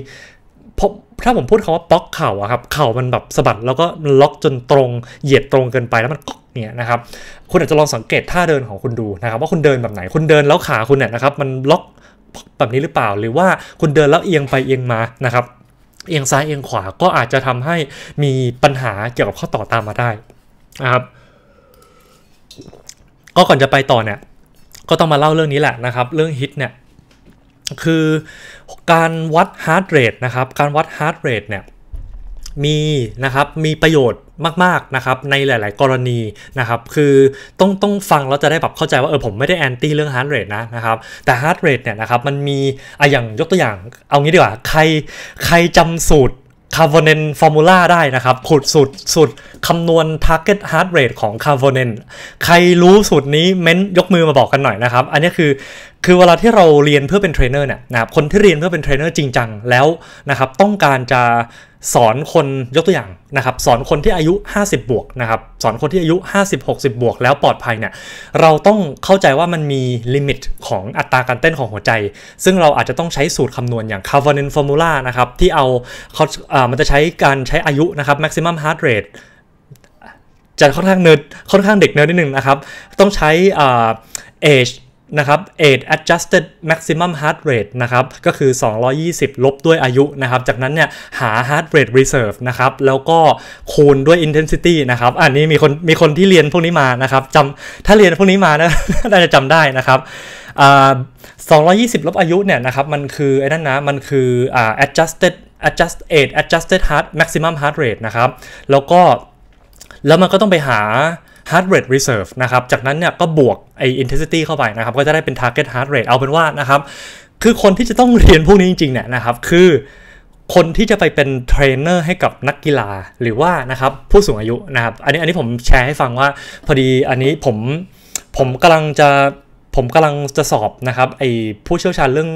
A: พราะถ้าผมพูดคาว่าป๊อกเข่าอะครับ เข่ามันแบบสะบัดแล้วก็ล็อกจนตรง เหยียดตรงเกินไปแล้วมันกเนี่ยนะครับ คุณอาจจะลองสังเกตท่าเดินของคุณดูนะครับ ว่าคุณเดินแบบไหนคุณเดินแล้วขาคุณเนี่ยนะครับ มันล็อกแบบนี้หรือเปล่าหรือว่าคุณเดินแล้วเอียงไปเอียงมานะครับ เอียงซ้ายเอียงขวาก็อาจจะทำให้มีปัญหาเกี่ยวกับข้อต่อตามมาได้นะครับ ก็ก่อนจะไปต่อเนี่ยก็ต้องมาเล่าเรื่องนี้แหละนะครับ เรื่องฮิตเนี่ยคือการวัดฮาร์ดเรทนะครับ การวัดฮาร์ดเรทเนี่ยมีนะครับมีประโยชน์มากๆนะครับในหลาย ๆ กรณีนะครับคือต้องต้องฟังแล้วจะได้แบบเข้าใจว่าเออผมไม่ได้แอนตี้เรื่องฮาร์ดเรทนะนะครับ แต่ฮาร์ดเรทเนี่ยนะครับมันมีอะอย่างยกตัวอย่าง เอางี้ดีกว่าใครใครจำสูตรคาร์บอนเนนฟอร์มูล่าได้นะครับขุดสุดสุดคำนวณทาร์เก็ตฮาร์ดเรทของคาร์บอนเนนใครรู้สูตรนี้เม้นยกมือมาบอกกันหน่อยนะครับ อันนี้คือคือเวลาที่เราเรียนเพื่อเป็นเทรนเนอร์เนี่ยนะครับ คนที่เรียนเพื่อเป็นเทรนเนอร์จริงจังแล้วนะครับ ต้องการจะสอนคนยกตัวอย่างนะครับสอนคนที่อายุ 50 บวกนะครับสอนคนที่อายุ 50 60 บวก แล้วปลอดภัยเนี่ยเราต้องเข้าใจว่ามันมีลิมิตของอัตราการเต้นของหัวใจ ซึ่งเราอาจจะต้องใช้สูตรคำนวณอย่าง c a v a n i n formula นะครับที่เอาเขามันจะใช้การใช้อายุนะครับ maximum heart rate จะค่อนข้างเนิร์ดค่อนข้างเด็กเนิร์ดนิดนึงนะครับ ต้องใช้อ age นะครับ age adjusted maximum heart rate นะครับก็คือ 220 ลบด้วยอายุนะครับจากนั้นเนี่ยหา heart rate reserve นะครับแล้วก็คูณด้วย intensity นะครับอันนี้มีคนมีคนที่เรียนพวกนี้มานะครับจำถ้าเรียนพวกนี้มานะน่าจะจำได้นะครับ220 ลบอายุเนี่ยนะครับมันคือไอ้นั่นนะมันคืออ adjusted adjust age adjusted heart maximum heart rate นะครับแล้วก็แล้วมันก็ต้องไปหา h า a r t rate reserve นะครับ จากนั้นเนี่ยก็บวกไอ้ intensity เข้าไปนะครับ ก็จะได้เป็น target heart rate เอาเป็นว่านะครับ คือคนที่จะต้องเรียนพวกนี้จริงๆเนี่ยนะครับ คือคนที่จะไปเป็นเทรนเนอร์ให้กับนักกีฬาหรือว่านะครับผู้สูงอายุนะครับ อันนี้อันนี้ผมแชร์ให้ฟังว่าพอดีอันนี้ผมผมกำลังจะผมกำลังจะสอบนะครับไอ้ผู้เชี่ยวชาญเรื่อง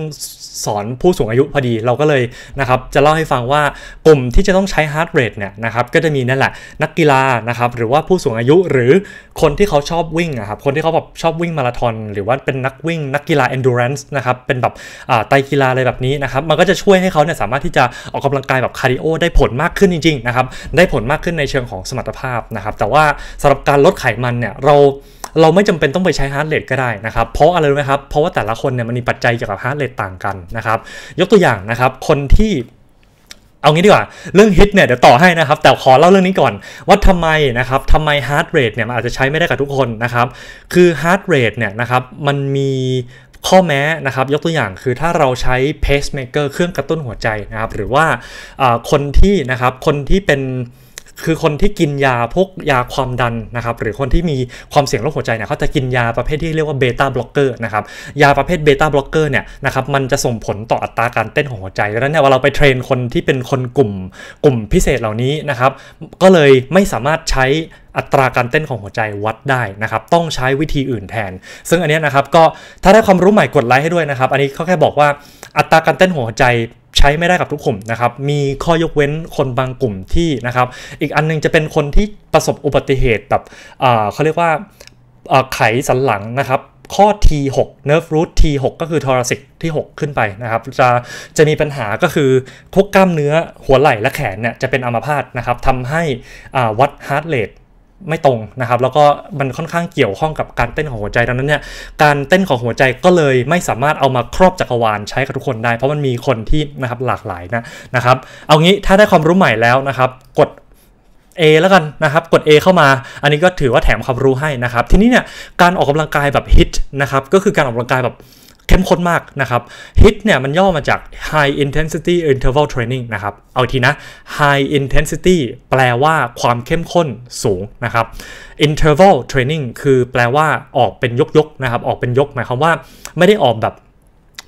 A: สอนผู้สูงอายุพอดีเราก็เลยนะครับ จะเล่าให้ฟังว่ากลุ่มที่จะต้องใช้ฮาร์ดเรทเนี่ยนะครับก็จะมีนั่นแหละนักกีฬานะครับหรือว่าผู้สูงอายุหรือคนที่เขาชอบวิ่งะครับคนที่เขาแบบชอบวิ่งมาราธอน หรือว่าเป็นนักวิ่งนักกีฬา endurance นะครับเป็นแบบไตกีฬาอะไรแบบนี้นะครับมันก็จะช่วยให้เขาเนี่ยสามารถที่จะออกกำลังกายแบบคาร์ดิโอได้ผลมากขึ้นจริงๆนะครับได้ผลมากขึ้นในเชิงของสมรรถภาพนะครับแต่ว่าสำหรับการลดไขมันเนี่ยเราเราไม่จำเป็นต้องไปใช้ฮาร์ดเรทก็ได้นะครับ เพราะอะไรรู้ไหมครับ เพราะว่าแต่ละคนเนี่ยมันมีปัจจัยเกี่ยวกับฮาร์ดเรทต่างกันนะครับ ยกตัวอย่างนะครับ คนที่ เอางี้ดีกว่า เรื่องฮิตเนี่ยเดี๋ยวต่อให้นะครับ แต่ขอเล่าเรื่องนี้ก่อนว่าทำไมนะครับทำไมฮาร์ดเรทเนี่ยมันอาจจะใช้ไม่ได้กับทุกคนนะครับ คือฮาร์ดเรทเนี่ยนะครับ มันมีข้อแม้นะครับ ยกตัวอย่างคือถ้าเราใช้เพสเมเกอร์เครื่องกระตุ้นหัวใจนะครับ หรือว่าคนที่นะครับ คนที่เป็นคือคนที่กินยาพวกยาความดัน นะครับ หรือคนที่มีความเสี่ยงโรคหัวใจเนี่ยเขาจะกินยาประเภทที่เรียกว่าเบต้าบล็อกเกอร์นะครับยาประเภทเบต้าบล็อกเกอร์เนี่ยนะครับมันจะส่งผลต่ออัตราการเต้นของหัวใจดังนั้นเนี่ยว่าเราไปเทรนคนที่เป็นคนกลุ่มกลุ่มพิเศษเหล่านี้นะครับก็เลยไม่สามารถใช้อัตราการเต้นของหัวใจวัดได้นะครับต้องใช้วิธีอื่นแทน ซึ่งอันนี้นะครับก็ถ้าได้ความรู้ใหม่กดไลค์ให้ด้วยนะครับ อันนี้เขาแค่บอกว่า อัตราการเต้นหัวใจใช้ไม่ได้กับทุกกลุ่มนะครับ มีข้อยกเว้นคนบางกลุ่มที่นะครับ อีกอันนึงจะเป็นคนที่ประสบอุบัติเหตุแบบเขาเรียกว่าไขสันหลังนะครับ ข้อ T6 nerve root T6 ก็คือทอรัสิกที่ 6 ขึ้นไปนะครับ จะจะมีปัญหาก็คือพวกกล้ามเนื้อหัวไหล่และแขนเนี่ยจะเป็นอัมพาตนะครับ ทำให้วัดฮาร์ดเลดไม่ตรงนะครับแล้วก็มันค่อนข้างเกี่ยวข้องกับการเต้นของหัวใจดังนั้นเนี่ยการเต้นของหัวใจก็เลยไม่สามารถเอามาครอบจักรวาลใช้กับทุกคนได้ เพราะมันมีคนที่นะครับหลากหลายนะนะครับเอางี้ถ้าได้ความรู้ใหม่แล้วนะครับ กด A แล้วกันนะครับกด A เข้ามา อันนี้ก็ถือว่าแถมความรู้ให้นะครับ ทีนี้เนี่ยการออกกำลังกายแบบฮิตนะครับก็คือการออกกำลังกายแบบเข้มข้นมากนะครับ HIT เนี่ยมันย่อมาจาก High Intensity Interval Training นะครับเอาทีนะ High Intensity แปลว่าความเข้มข้นสูงนะครับ Interval Training คือแปลว่าออกเป็นยกๆนะครับออกเป็นยกหมายความว่าไม่ได้ออกแบบ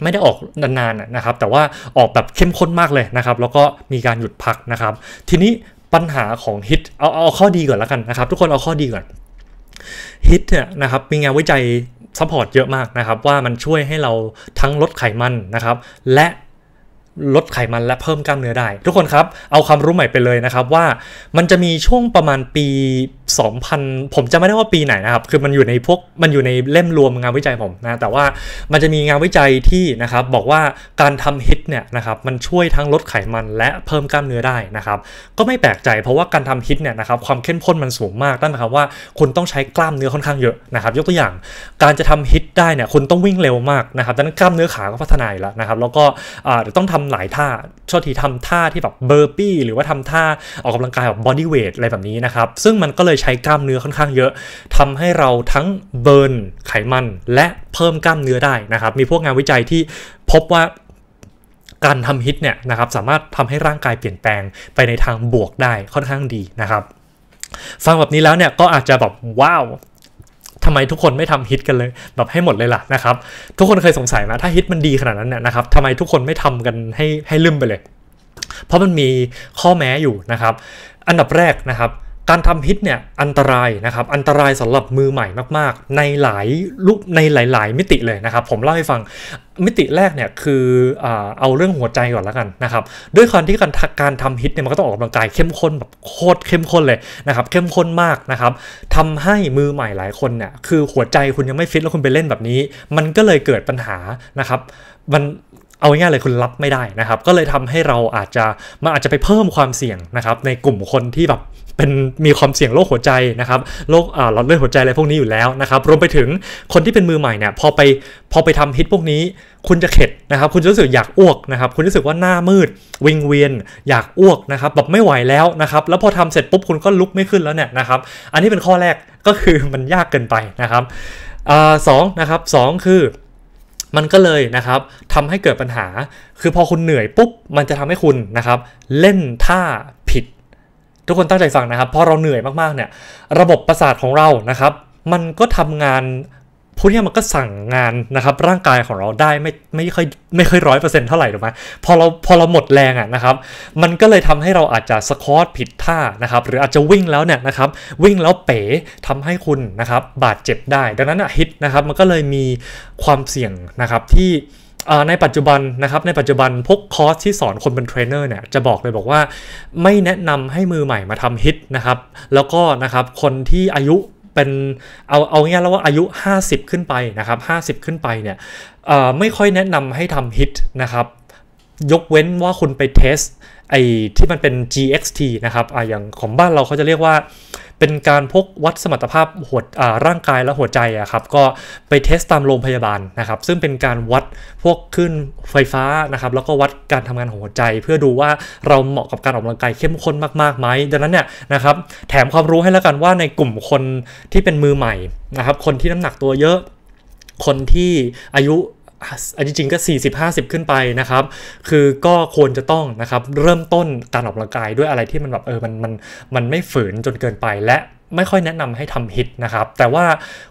A: ไม่ได้ออกนานๆนะครับแต่ว่าออกแบบเข้มข้นมากเลยนะครับ แล้วก็มีการหยุดพักนะครับ ทีนี้ปัญหาของฮิตเอาเอาข้อดีก่อนแล้วกันนะครับ ทุกคนเอาข้อดีก่อนฮิตเนี่ยนะครับ มีงานวิจัยซัพพอร์ตเยอะมากนะครับว่ามันช่วยให้เราทั้งลดไขมันนะครับและลดไขมันและเพิ่มกล้ามเนื้อได้ทุกคนครับเอาความรู้ใหม่ไปเลยนะครับว่ามันจะมีช่วงประมาณปี2000 ผมจะไม่ได้ว่าปีไหนนะครับคือมันอยู่ในพวกมันอยู่ในเล่มรวมงานวิจัยผมนะแต่ว่ามันจะมีงานวิจัยที่นะครับบอกว่าการทำฮิตเนี่ยนะครับมันช่วยทั้งลดไขมันและเพิ่มกล้ามเนื้อได้นะครับก็ไม่แปลกใจ เพราะว่าการทำฮิตเนี่ยนะครับความเข้มข้นมันสูงมากนั่นหมายความว่าคุณต้องใช้กล้ามเนื้อค่อนข้างเยอะนะครับ ยกตัวอย่างการจะทำฮิตได้เนี่ยคุณต้องวิ่งเร็วมากนะครับดังนั้นกล้ามเนื้อขาก็พัฒนาแล้วนะครับแล้วก็ต้องทำหลายท่าชอบที่ทำท่าที่แบบเบอร์ปี้หรือว่าทำท่าออกกำลังกายแบบบอดี้เวทอะไรแบบนี้นะครับซึ่งมันก็เลยใช้กล้ามเนื้อค่อนข้างเยอะ ทำให้เราทั้งเบิร์นไขมัน และเพิ่มกล้ามเนื้อได้นะครับ มีพวกงานวิจัยที่พบว่าการทำฮิตเนี่ยนะครับสามารถทำให้ร่างกายเปลี่ยนแปลงไปในทางบวกได้ค่อนข้างดีนะครับฟังแบบนี้แล้วเนี่ยก็อาจจะแบบว้าวทำไมทุกคนไม่ทำฮิตกันเลยแบบให้หมดเลยล่ะนะครับทุกคนเคยสงสัยไหมถ้าฮิตมันดีขนาดนั้นเนี่ยนะครับทำไมทุกคนไม่ทำกันให้ให้ลืมไปเลยเพราะมันมีข้อแม้อยู่นะครับ อันดับแรกนะครับการทำฮิตเนี่ยอันตรายนะครับอันตรายสำหรับมือใหม่มากๆ ในหลายรูปในหลายๆมิติเลยนะครับ ผมเล่าให้ฟังมิติแรกเนี่ยคือเอาเรื่องหัวใจก่อนแล้วกันนะครับ ด้วยความที่การการทำฮิตเนี่ยมันก็ต้องออกกำลังกายเข้มข้นแบบโคตรเข้มข้นเลยนะครับ เข้มข้นมากนะครับทำให้มือใหม่หลายคนเนี่ยคือหัวใจคุณยังไม่ฟิตแล้วคุณไปเล่นแบบนี้ มันก็เลยเกิดปัญหานะครับ มันเอาง่ายเลยคุณรับไม่ได้นะครับ ก็เลยทำให้เราอาจจะมันอาจจะไปเพิ่มความเสี่ยงนะครับในกลุ่มคนที่แบบเป็นมีความเสี่ยงโรคหัวใจนะครับโรคหลอดเลือดหัวใจอะไรพวกนี้อยู่แล้วนะครับรวมไปถึงคนที่เป็นมือใหม่เนี่ยพอไปพอไปทำฮิตพวกนี้ คุณจะเข็ดนะครับ คุณจะรู้สึกอยากอ้วกนะครับ คุณรู้สึกว่าหน้ามืด วิงเวียนอยากอ้วกนะครับแบบไม่ไหวแล้วนะครับแล้วพอทำเสร็จปุ๊บคุณก็ลุกไม่ขึ้นแล้วเนี่ยนะครับ อันนี้เป็นข้อแรกก็คือมันยากเกินไปนะครับอสองนะครับสองคือมันก็เลยนะครับทำให้เกิดปัญหา คือพอคุณเหนื่อยปุ๊บมันจะทำให้คุณนะครับ เล่นท่าผิดทุกคนตั้งใจฟังนะครับ พอเราเหนื่อยมากๆเนี่ย ระบบประสาทของเรานะครับ มันก็ทำงานพวกนี้มันก็สั่งงานนะครับร่างกายของเราได้ไม่ไม่ค่อยไม่ค่อยร้อยเปอร์เซ็นต์เท่าไหร่ถูกไหมพอเราพอเราหมดแรงอ่ะนะครับมันก็เลยทำให้เราอาจจะสครอตผิดท่านะครับหรืออาจจะวิ่งแล้วเนี่ยนะครับวิ่งแล้วเป๋ทำให้คุณนะครับ บาดเจ็บได้ดังนั้นฮิตนะครับมันก็เลยมีความเสี่ยงนะครับที่ในปัจจุบันนะครับในปัจจุบันพวกคอร์สที่สอนคนเป็นเทรนเนอร์เนี่ยจะบอกเลยบอกว่าไม่แนะนำให้มือใหม่มาทำฮิตนะครับ แล้วก็นะครับคนที่อายุเป็นเอาเอาเงี้ยแล้วว่าอายุ 50 ขึ้นไปนะครับ50 ขึ้นไปเนี่ยไม่ค่อยแนะนำให้ทำฮิตนะครับยกเว้นว่าคุณไปเทสไอ้ที่มันเป็น GXT นะครับออย่างของบ้านเราเขาจะเรียกว่าเป็นการพกวัดสมรรถภาพหัวร่างกายและหัวใจอะครับก็ไปเทสตามโรงพยาบาลนะครับ ซึ่งเป็นการวัดพวกขึ้นไฟฟ้านะครับแล้วก็วัดการทำงานของหัวใจ เพื่อดูว่าเราเหมาะกับการออกกำลังกายเข้มข้นมากๆไหมดังนั้นเนี่ยนะครับแถมความรู้ให้แล้วกันว่าในกลุ่มคนที่เป็นมือใหม่นะครับคนที่น้ำหนักตัวเยอะคนที่อายุอันจริงก็ 40-50 ขึ้นไปนะครับ คือก็ควรจะต้องนะครับเริ่มต้นการออกกำลังกายด้วยอะไรที่มันแบบเออมันมันมันไม่ฝืนจนเกินไปและไม่ค่อยแนะนำให้ทำฮิตนะครับ แต่ว่า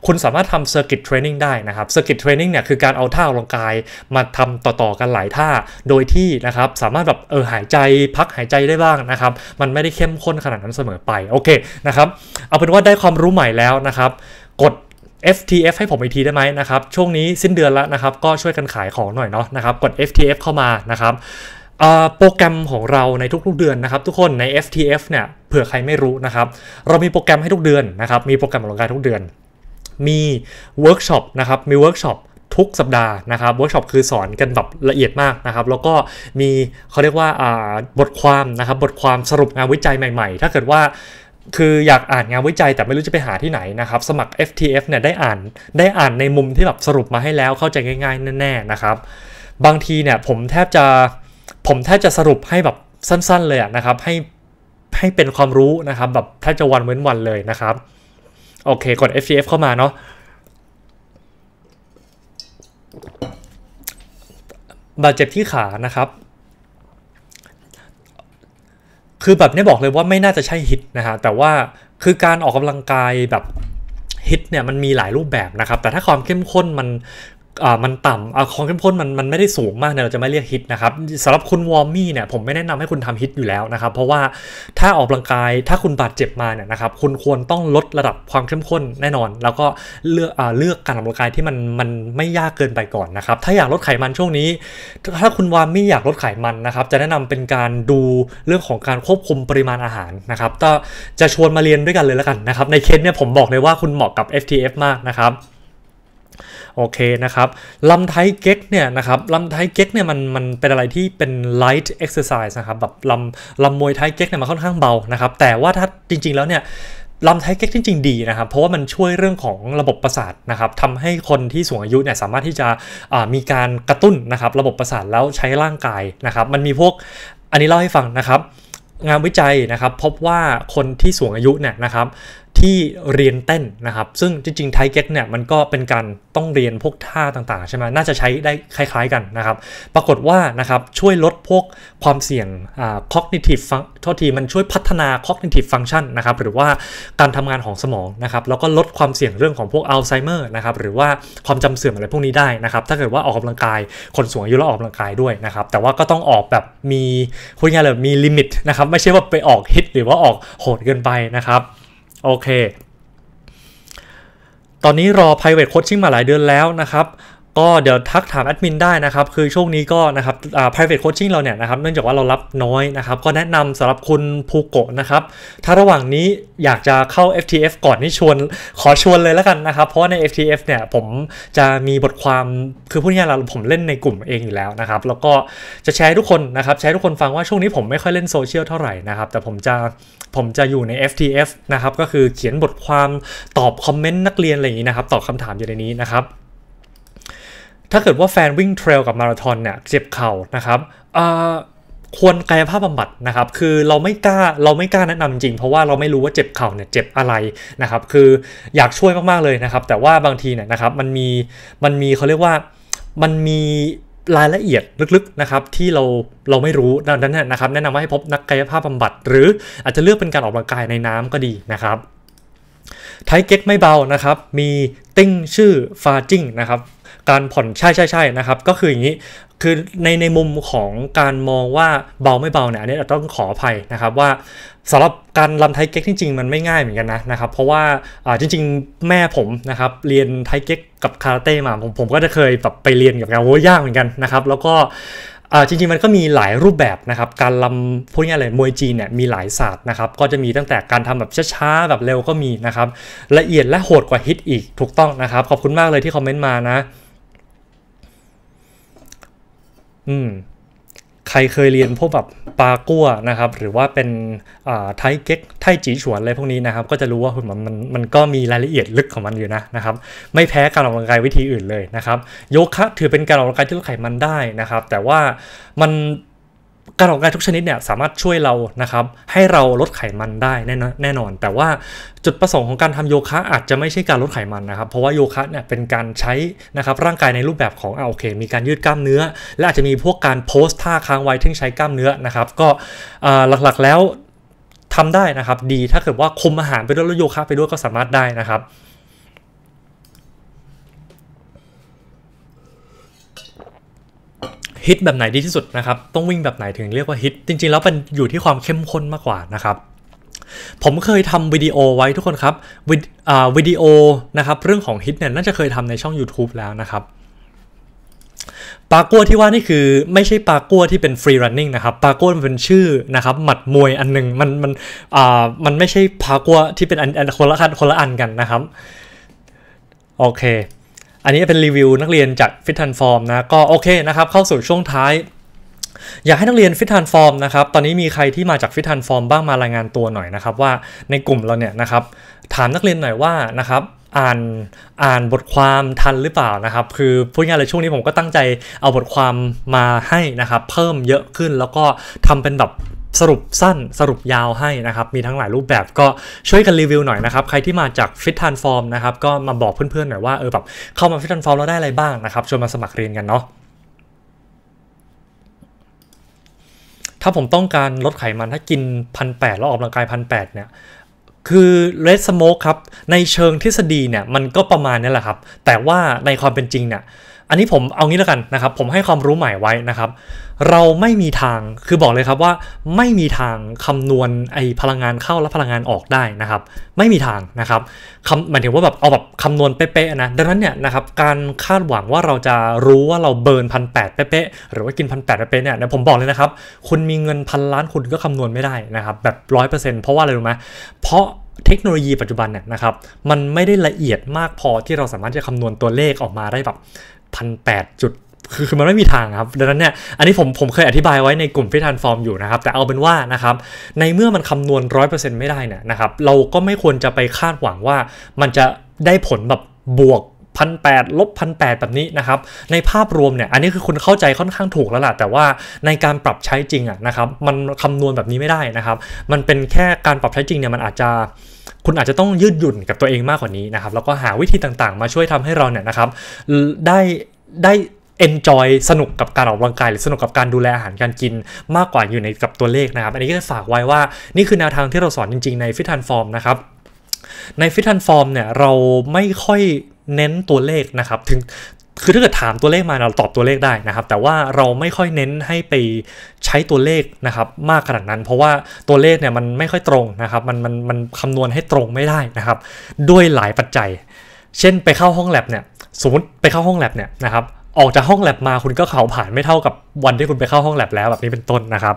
A: คุณสามารถทำเซอร์กิตเทรนนิ่งได้นะครับเซอร์กิตเทรนนิ่งเนี่ยคือการเอาท่าออกกำลังกายมาทำต่อๆ กันหลายท่าโดยที่นะครับสามารถแบบเออหายใจพักหายใจได้บ้างนะครับ มันไม่ได้เข้มข้นขนาดนั้นเสมอไปโอเคนะครับเอาเป็นว่าได้ความรู้ใหม่แล้วนะครับ กด FTF ให้ผมอีกทีได้ไหมนะครับ ช่วงนี้สิ้นเดือนแล้วนะครับ ก็ช่วยกันขายของหน่อยเนาะนะครับกด FTF เข้ามานะครับ โปรแกรมของเราในทุกๆเดือนนะครับ ทุกคนใน FTF เนี่ยเผื่อใครไม่รู้นะครับ เรามีโปรแกรมให้ทุกเดือนนะครับมีโปรแกรมออลังการทุกเดือน มีเวิร์กช็อปนะครับมีเวิร์กช็อปทุกสัปดาห์นะครับเวิร์กช็อปคือสอนกันแบบละเอียดมากนะครับ แล้วก็มีเขาเรียกว่าบทความนะครับบทความสรุปงานวิจัยใหม่ ๆ ถ้าเกิดว่าคืออยากอ่านงานวิจัยแต่ไม่รู้จะไปหาที่ไหนนะครับ สมัคร FTF เนี่ยได้อ่านได้อ่านในมุมที่แบบสรุปมาให้แล้ว เข้าใจง่ายๆแน่ๆนะครับ บางทีเนี่ยผมแทบจะผมแทบจะสรุปให้แบบสั้น ๆ เลยนะครับ ให้ให้เป็นความรู้นะครับ แบบแทบจะวันเว้นวันเลยนะครับ โอเคกด FTF เข้ามาเนาะบาดเจ็บที่ขานะครับคือแบบนี้บอกเลยว่าไม่น่าจะใช่ฮิตนะฮะ แต่ว่าคือการออกกำลังกายแบบฮิตเนี่ยมันมีหลายรูปแบบนะครับ แต่ถ้าความเข้มข้นมันมันต่ำความเข้มข้นมันมันไม่ได้สูงมากเนี่ยเราจะไม่เรียกฮิตนะครับสำหรับคุณวอร์มมี่เนี่ยผมไม่แนะนำให้คุณทำฮิตอยู่แล้วนะครับ เพราะว่าถ้าออกกำลังกายถ้าคุณบาดเจ็บมาเนี่ยนะครับ คุณควรต้องลดระดับความเข้มข้นแน่นอน แล้วก็เลือกอเลือกการออกกำลังกายที่มันมัน ไม่ยากเกินไปก่อนนะครับ ถ้าอยากลดไขมันช่วงนี้ ถ้าคุณวอร์มมี่อยากลดไขมันนะครับ จะแนะนำเป็นการดูเรื่องของการควบคุมปริมาณอาหารนะครับจะชวนมาเรียนด้วยกันเลยแล้วกันนะครับ ในเคสเนี่ยผมบอกเลยว่าคุณเหมาะกับ FTF มากนะครับโอเคนะครับ ลำไทยเก๊กเนี่ยนะครับ ลำไทยเก๊กเนี่ยมันมันเป็นอะไรที่เป็น light exercise นะครับแบบลำลำมวยไทยเก๊กเนี่ยมันค่อนข้างเบานะครับ แต่ว่าถ้าจริงๆแล้วเนี่ยลำไทยเก๊กจริงๆดีนะครับเพราะว่ามันช่วยเรื่องของระบบประสาทนะครับทำให้คนที่สูงอายุเนี่ยสามารถที่จะมีการกระตุ้นนะครับระบบประสาทแล้วใช้ร่างกายนะครับมันมีพวก อันนี้เล่าให้ฟังนะครับงานวิจัยนะครับพบว่าคนที่สูงอายุเนี่ยนะครับที่เรียนเต้นนะครับ ซึ่งจริงๆ ไทเก็ตเนี่ยมันก็เป็นการต้องเรียนพวกท่าต่างๆใช่ไหมน่าจะใช้ได้คล้ายๆกันนะครับ ปรากฏว่านะครับช่วยลดพวกความเสี่ยง cognitive เท่าทีมันช่วยพัฒนา cognitive function นะครับ หรือว่าการทำงานของสมองนะครับ แล้วก็ลดความเสี่ยงเรื่องของพวกอัลไซเมอร์นะครับ หรือว่าความจำเสื่อมอะไรพวกนี้ได้นะครับ ถ้าเกิดว่าออกกำลังกายคนสูงอายุแล้วออกกำลังกายด้วยนะครับ แต่ว่าก็ต้องออกแบบมีคุณยายเลยมีลิมิตนะครับ ไม่ใช่ว่าไปออกฮิตหรือว่าออกโหดเกินไปนะครับโอเค ตอนนี้รอ private coaching มาหลายเดือนแล้วนะครับก็เดี๋ยวทักถามแอดมินได้นะครับ คือช่วงนี้ก็นะครับ private coaching เราเนี่ยนะครับเนื่องจากว่าเรารับน้อยนะครับ ก็แนะนำสำหรับคุณภูโกะนะครับ ถ้าระหว่างนี้อยากจะเข้า FTF ก่อนนี่ชวนขอชวนเลยแล้วกันนะครับ เพราะใน FTF เนี่ยผมจะมีบทความคือพูดง่ายๆเรา ผมเล่นในกลุ่มเองอยู่แล้วนะครับ แล้วก็จะแชร์ทุกคนนะครับแชร์ทุกคนฟังว่าช่วงนี้ผมไม่ค่อยเล่นโซเชียลเท่าไหร่นะครับแต่ผมจะผมจะอยู่ใน FTF นะครับก็คือเขียนบทความตอบคอมเมนต์นักเรียนอะไรอย่างนี้นะครับ ตอบคำถามอยู่ในนี้นะครับถ้าเกิดว่าแฟนวิ่งเทรลกับมาราธอนเนี่ยเจ็บเข่านะครับควรกายภาพบำบัดนะครับคือเราไม่กล้าเราไม่กล้าแนะนำจริงเพราะว่าเราไม่รู้ว่าเจ็บเข่าเนี่ยเจ็บอะไรนะครับ คืออยากช่วยมากๆเลยนะครับ แต่ว่าบางทีเนี่ยนะครับมันมีมันมีเขาเรียกว่ามันมีรายละเอียดลึกๆนะครับที่เราเราไม่รู้ดังนั้นนะครับแนะนำว่าให้พบนักกายภาพบำบัดหรืออาจจะเลือกเป็นการออกกำลังกายในน้ำก็ดีนะครับไทเก็กไม่เบานะครับมีติ้งชื่อฟาจิ้งนะครับการผ่อนใช่ใช่ใช่นะครับก็คืออย่างนี้คือในในมุมของการมองว่าเบาไม่เบาเนี่ยอันนี้ต้องขออภัยนะครับว่าสำหรับการลาไทยเก๊กจริง ๆ มันไม่ง่ายเหมือนกันนะนะครับ เพราะว่าจริง ๆแม่ผมนะครับเรียนไทยเก๊กกับคาราเต้มาผมผมก็จะเคยแบบไปเรียนกับเขาโอ้ยากเหมือนกันนะครับแล้วก็จริง ๆมันก็มีหลายรูปแบบนะครับการลำพวกนี้เลยมวยจีนเนี่ยมีหลายศาสตร์นะครับก็จะมีตั้งแต่การทำแบบช้าๆแบบเร็วก็มีนะครับ ละเอียดและโหดกว่าฮิตอีกถูกต้องนะครับ ขอบคุณมากเลยที่คอมเมนต์มานะอืมใครเคยเรียนพวกแบบปากัวนะครับหรือว่าเป็นไทเก็กไทจีฉวนอะไรพวกนี้นะครับ ก็จะรู้ว่ามันมันมันก็มีรายละเอียดลึกของมันอยู่นะนะครับ ไม่แพ้การออกกำลังกายวิธีอื่นเลยนะครับโยคะถือเป็นการออกกำลังกายที่ลดไขมันได้นะครับ แต่ว่ามันการออกกำลังกายทุกชนิดเนี่ยสามารถช่วยเรานะครับ ให้เราลดไขมันได้แน่นอน แต่ว่าจุดประสงค์ของการทำโยคะอาจจะไม่ใช่การลดไขมันนะครับ เพราะว่าโยคะเนี่ยเป็นการใช้นะครับ ร่างกายในรูปแบบของอ่าโอเค มีการยืดกล้ามเนื้อ และอาจจะมีพวกการโพสท่าค้างไว้ที่ใช้กล้ามเนื้อนะครับ ก็หลักๆแล้วทำได้นะครับ ดีถ้าเกิดว่าคุมอาหารไปด้วยแล้วโยคะไปด้วยก็สามารถได้นะครับฮิตแบบไหนดีที่สุดนะครับ ต้องวิ่งแบบไหนถึงเรียกว่าฮิต จริง ๆแล้วมันอยู่ที่ความเข้มข้นมากกว่านะครับ ผมเคยทำวิดีโอไว้ทุกคนครับวิดีโอนะครับ เรื่องของฮิตเนี่ยน่าจะเคยทำในช่อง YouTube แล้วนะครับ ปากัวที่ว่านี่คือไม่ใช่ปากัวที่เป็นฟรี รันนิ่งนะครับ ปากัวมันเป็นชื่อนะครับ หมัดมวยอันหนึ่งมันมันอ่ามันไม่ใช่ปากัวที่เป็นอันคนละคันคนละอันกันนะครับโอเคอันนี้เป็นรีวิวนักเรียนจากฟิตทันฟอร์มนะ ก็โอเคนะครับเข้าสู่ช่วงท้าย อยากให้นักเรียนฟิตทันฟอร์มนะครับ ตอนนี้มีใครที่มาจากฟิตทันฟอร์มบ้างมารายงานตัวหน่อยนะครับว่าในกลุ่มเราเนี่ยนะครับ ถามนักเรียนหน่อยว่านะครับ อ่านอ่านบทความทันหรือเปล่านะครับ คือพูดง่ายเลยช่วงนี้ผมก็ตั้งใจเอาบทความมาให้นะครับ เพิ่มเยอะขึ้นแล้วก็ทำเป็นแบบสรุปสั้นสรุปยาวให้นะครับ มีทั้งหลายรูปแบบก็ช่วยกันรีวิวหน่อยนะครับ ใครที่มาจากฟิตทันฟอร์มนะครับ ก็มาบอกเพื่อนๆ หน่อยว่าเออแบบเข้ามาฟิตทันฟอร์มแล้วได้อะไรบ้างนะครับชวนมาสมัครเรียนกันเนาะถ้าผมต้องการลดไขมันถ้ากินพันแปดแล้วออกกำลังกายพันแปดเนี่ย คือเลสสโมกครับ ในเชิงทฤษฎีเนี่ยมันก็ประมาณนี้แหละครับแต่ว่าในความเป็นจริงเนี่ยอันนี้ผมเอางี้แล้วกันนะครับ ผมให้ความรู้ใหม่ไว้นะครับ เราไม่มีทางคือบอกเลยครับว่า ไม่มีทางคำนวณไอพลังงานเข้าและพลังงานออกได้นะครับ ไม่มีทางนะครับคำหมายถึงว่าแบบเอาแบบคำนวณเป๊ะๆนะ ดังนั้นเนี่ยนะครับ การคาดหวังว่าเราจะรู้ว่าเราเบิร์นพันแปดเป๊ะๆ หรือว่ากินพันแปดเป๊ะเนี่ยผมบอกเลยนะครับ คุณมีเงินพันล้านคุณก็คำนวณไม่ได้นะครับ แบบร้อยเปอร์เซ็นต์เพราะว่าอะไรรู้ไหมเพราะเทคโนโลยีปัจจุบันเนี่ยนะครับ มันไม่ได้ละเอียดมากพอที่เราสามารถจะคำนวณตัวเลขออกมาได้แบบพันแปดจุดคือคือมันไม่มีทางครับ ดังนั้นเนี่ยอันนี้ผมผมเคยอธิบายไว้ในกลุ่มฟิทันฟอร์มอยู่นะครับ แต่เอาเป็นว่านะครับในเมื่อมันคำนวณ 100%ไม่ได้เนี่ยนะครับเราก็ไม่ควรจะไปคาดหวังว่า มันจะได้ผลแบบบวกพันแปดลบพันแปดแบบนี้นะครับในภาพรวมเนี่ยอันนี้คือคุณเข้าใจค่อนข้างถูกแล้วล่ะแต่ว่าในการปรับใช้จริงอะนะครับมันคำนวณแบบนี้ไม่ได้นะครับมันเป็นแค่การปรับใช้จริงเนี่ยมันอาจจะคุณอาจจะต้อง ยืดหยุ่นกับตัวเองมากกว่านี้นะครับแล้วก็หาวิธีต่างๆ มาช่วยทำให้เราเนี่ยนะครับได้ได้เอนจอยสนุกกับการออกกำลังกายหรือสนุกกับการดูแลอาหารการกินมากกว่าอยู่ในกับตัวเลขนะครับ อันนี้ก็จะฝากไว้ว่านี่คือแนวทางที่เราสอนจริงๆ ในฟิตทันฟอร์มนะครับในฟิตทันฟอร์มเนี่ยเราไม่ค่อยเน้นตัวเลขนะครับถึงคือถ้าเกิดถามตัวเลขมาเราตอบตัวเลขได้นะครับ แต่ว่าเราไม่ค่อยเน้นให้ไปใช้ตัวเลขนะครับ มากขนาดนั้น เพราะว่าตัวเลขเนี่ยมันไม่ค่อยตรงนะครับ มันมันมันคำนวณให้ตรงไม่ได้นะครับ ด้วยหลายปัจจัย เช่นไปเข้าห้องแลบเนี่ยสมมติไปเข้าห้องแลบเนี่ยนะครับ ออกจากห้องแลบมาคุณก็เข่าผ่านไม่เท่ากับวันที่คุณไปเข้าห้องแลบแล้วแบบนี้เป็นต้นนะครับ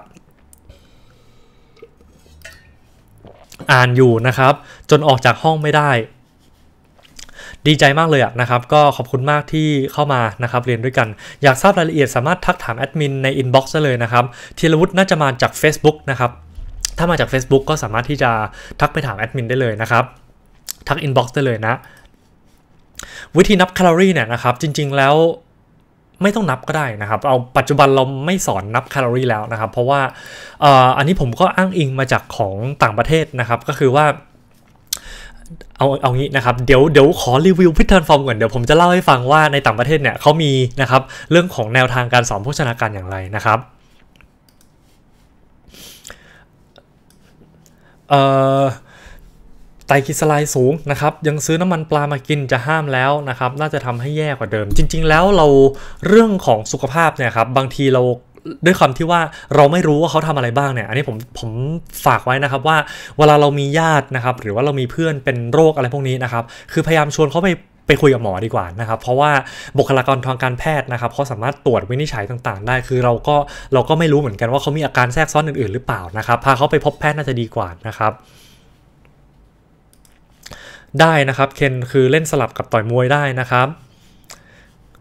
A: อ่านอยู่นะครับ จนออกจากห้องไม่ได้ดีใจมากเลยอะนะครับก็ขอบคุณมากที่เข้ามานะครับเรียนด้วยกันอยากทราบรายละเอียดสามารถทักถามแอดมินในอินบ็อกซ์ได้เลยนะครับธีรวุฒิน่าจะมาจาก Facebook นะครับ ถ้ามาจาก Facebook ก็สามารถที่จะทักไปถามแอดมินได้เลยนะครับ ทักอินบ็อกซ์ได้เลยนะ วิธีนับแคลอรี่เนี่ยนะครับ จริง ๆแล้วไม่ต้องนับก็ได้นะครับ เอาปัจจุบันเราไม่สอนนับแคลอรี่แล้วนะครับ เพราะว่าอันนี้ผมก็อ้างอิงมาจากของต่างประเทศนะครับก็คือว่าเอาเอางี้นะครับ เดี๋ยวเดี๋ยวขอรีวิวพิธีกรนฟอร์มก่อน เดี๋ยวผมจะเล่าให้ฟังว่าในต่างประเทศเนี่ยเขามีนะครับเรื่องของแนวทางการสอนโภชนาการอย่างไรนะครับเอ่อไตคกลีเไลด์สูงนะครับยังซื้อน้ำมันปลามากินจะห้ามแล้วนะครับ น่าจะทำให้แย่กว่าเดิมจริงๆแล้วเราเรื่องของสุขภาพเนี่ยครับบางทีเราด้วยคำที่ว่าเราไม่รู้ว่าเขาทำอะไรบ้างเนี่ยอันนี้ผมผมฝากไว้นะครับว่าเวลาเรามีญาตินะครับ หรือว่าเรามีเพื่อนเป็นโรคอะไรพวกนี้นะครับ คือพยายามชวนเขาไปไปคุยกับหมอดีกว่านะครับ เพราะว่าบุคลากรทางการแพทย์นะครับเขาสามารถตรวจวินิจฉัยต่างๆ ได้ คือเราก็เราก็ไม่รู้เหมือนกันว่าเขามีอาการแทรกซ้อนอื่นๆหรือเปล่านะครับพาเขาไปพบแพทย์น่าจะดีกว่านะครับ ได้นะครับเคนคือเล่นสลับกับต่อยมวยได้นะครับ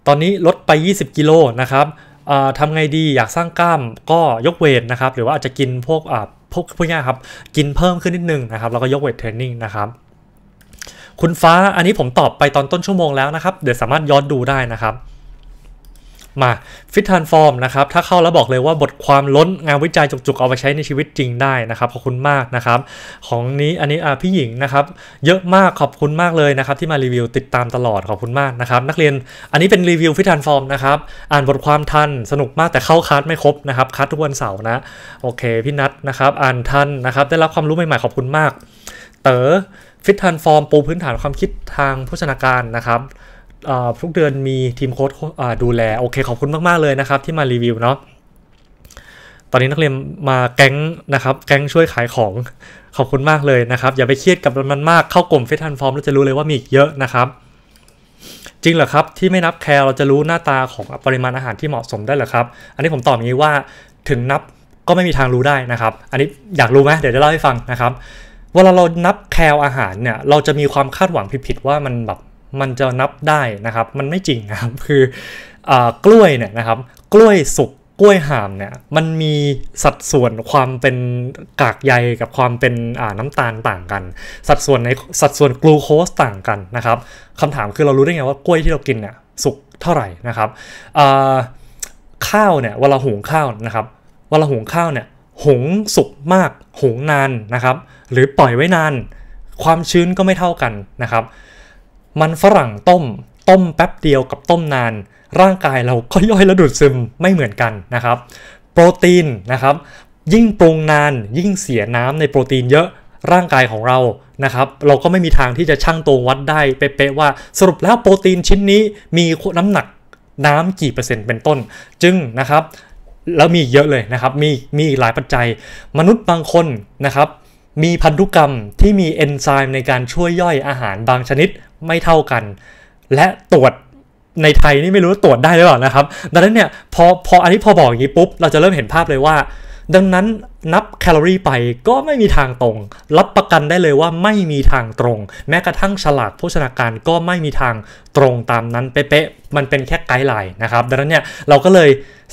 A: ตอนนี้ลดไป 20กิโลนะครับทำไงดีอยากสร้างกล้ามก็ยกเวทนะครับ หรือว่าอาจจะกินพวกพวกพวกนี้ครับกินเพิ่มขึ้นนิดนึงนะครับ แล้วก็ยกเวทเทรนนิ่งนะครับ คุณฟ้าอันนี้ผมตอบไปตอนต้นชั่วโมงแล้วนะครับ เดี๋ยวสามารถย้อนดูได้นะครับมาฟิตทันฟอร์มนะครับถ้าเข้าแล้วบอกเลยว่าบทความล้นงานวิจัยจุกๆ เอาไปใช้ในชีวิตจริงได้นะครับขอบคุณมากนะครับ ของนี้อันนี้พี่หญิงนะครับ เยอะมากขอบคุณมากเลยนะครับ ที่มารีวิวติดตามตลอดขอบคุณมากนะครับ นักเรียนอันนี้เป็นรีวิวฟิตทันฟอร์มนะครับอ่านบทความทันสนุกมากแต่เข้าคัดไม่ครบนะครับคัดทุกวันเสาร์นะ โอเค พี่นัทนะครับ อ่านทันนะครับ ได้รับความรู้ใหม่ๆขอบคุณมาก เต๋อฟิตทันฟอร์มปูพื้นฐานความคิดทางโภชนาการนะครับทุกเดือนมีทีมโค้ดดูแลโอเค ขอบคุณมากๆ เลยนะครับ ที่มารีวิวเนาะตอนนี้นักเรียนมาแก๊งนะครับ แก๊งช่วยขายของ ขอบคุณมากเลยนะครับ อย่าไปเครียดกับมันมากเข้ากลุ่มเฟซทันฟอร์มเราจะรู้เลยว่ามีอีกเยอะนะครับ จริงเหรอครับที่ไม่นับแคลเราจะรู้หน้าตาของปริมาณอาหารที่เหมาะสมได้เหรอครับ อันนี้ผมตอบงี้ว่าถึงนับก็ไม่มีทางรู้ได้นะครับ อันนี้อยากรู้ไหมเดี๋ยวจะเล่าให้ฟังนะครับเวลาเรานับแคลอาหารเนี่ยเราจะมีความคาดหวังผิดๆว่ามันแบบมันจะนับได้นะครับ มันไม่จริงนะครับ คือกล้วยเนี่ยนะครับ กล้วยสุก กล้วยห่ามเนี่ย มันมีสัดส่วนความเป็นกากใยกับความเป็นน้ำตาลต่างกัน สัดส่วนในสัดส่วนกลูโคสต่างกันนะครับคำถามคือเรารู้ได้ไงว่ากล้วยที่เรากินเนี่ยสุกเท่าไหร่นะครับ ข้าวเนี่ยเวลาหุงข้าวนะครับ เวลาหุงข้าวเนี่ยหุงสุกมากหุงนานนะครับ หรือปล่อยไว้นาน ความชื้นก็ไม่เท่ากันนะครับมันฝรั่งต้ม ต้มแป๊บเดียวกับต้มนาน ร่างกายเราก็ย่อยและดูดซึมไม่เหมือนกันนะครับ โปรตีนนะครับ ยิ่งปรุงนานยิ่งเสียน้ำในโปรตีนเยอะ ร่างกายของเรานะครับ เราก็ไม่มีทางที่จะชั่งตวงวัดได้เป๊ะๆว่า สรุปแล้วโปรตีนชิ้นนี้มีน้ำหนักน้ำกี่เปอร์เซ็นต์เป็นต้น จึงนะครับแล้วมีเยอะเลยนะครับ มีมีหลายปัจจัย มนุษย์บางคนนะครับมีพันธุกรรมที่มีเอนไซม์ในการช่วยย่อยอาหารบางชนิดไม่เท่ากัน และตรวจในไทยนี่ไม่รู้ตรวจได้หรือเปล่านะครับ ดังนั้นเนี่ยพอพออันนี้พอบอกอย่างนี้ปุ๊บ เราจะเริ่มเห็นภาพเลยว่าดังนั้นนับแคลอรี่ไปก็ไม่มีทางตรง รับประกันได้เลยว่าไม่มีทางตรง แม้กระทั่งฉลากโภชนาการก็ไม่มีทางตรงตามนั้นเป๊ะๆมันเป็นแค่ไกด์ไลน์นะครับ ดังนั้นเนี่ยเราก็เลย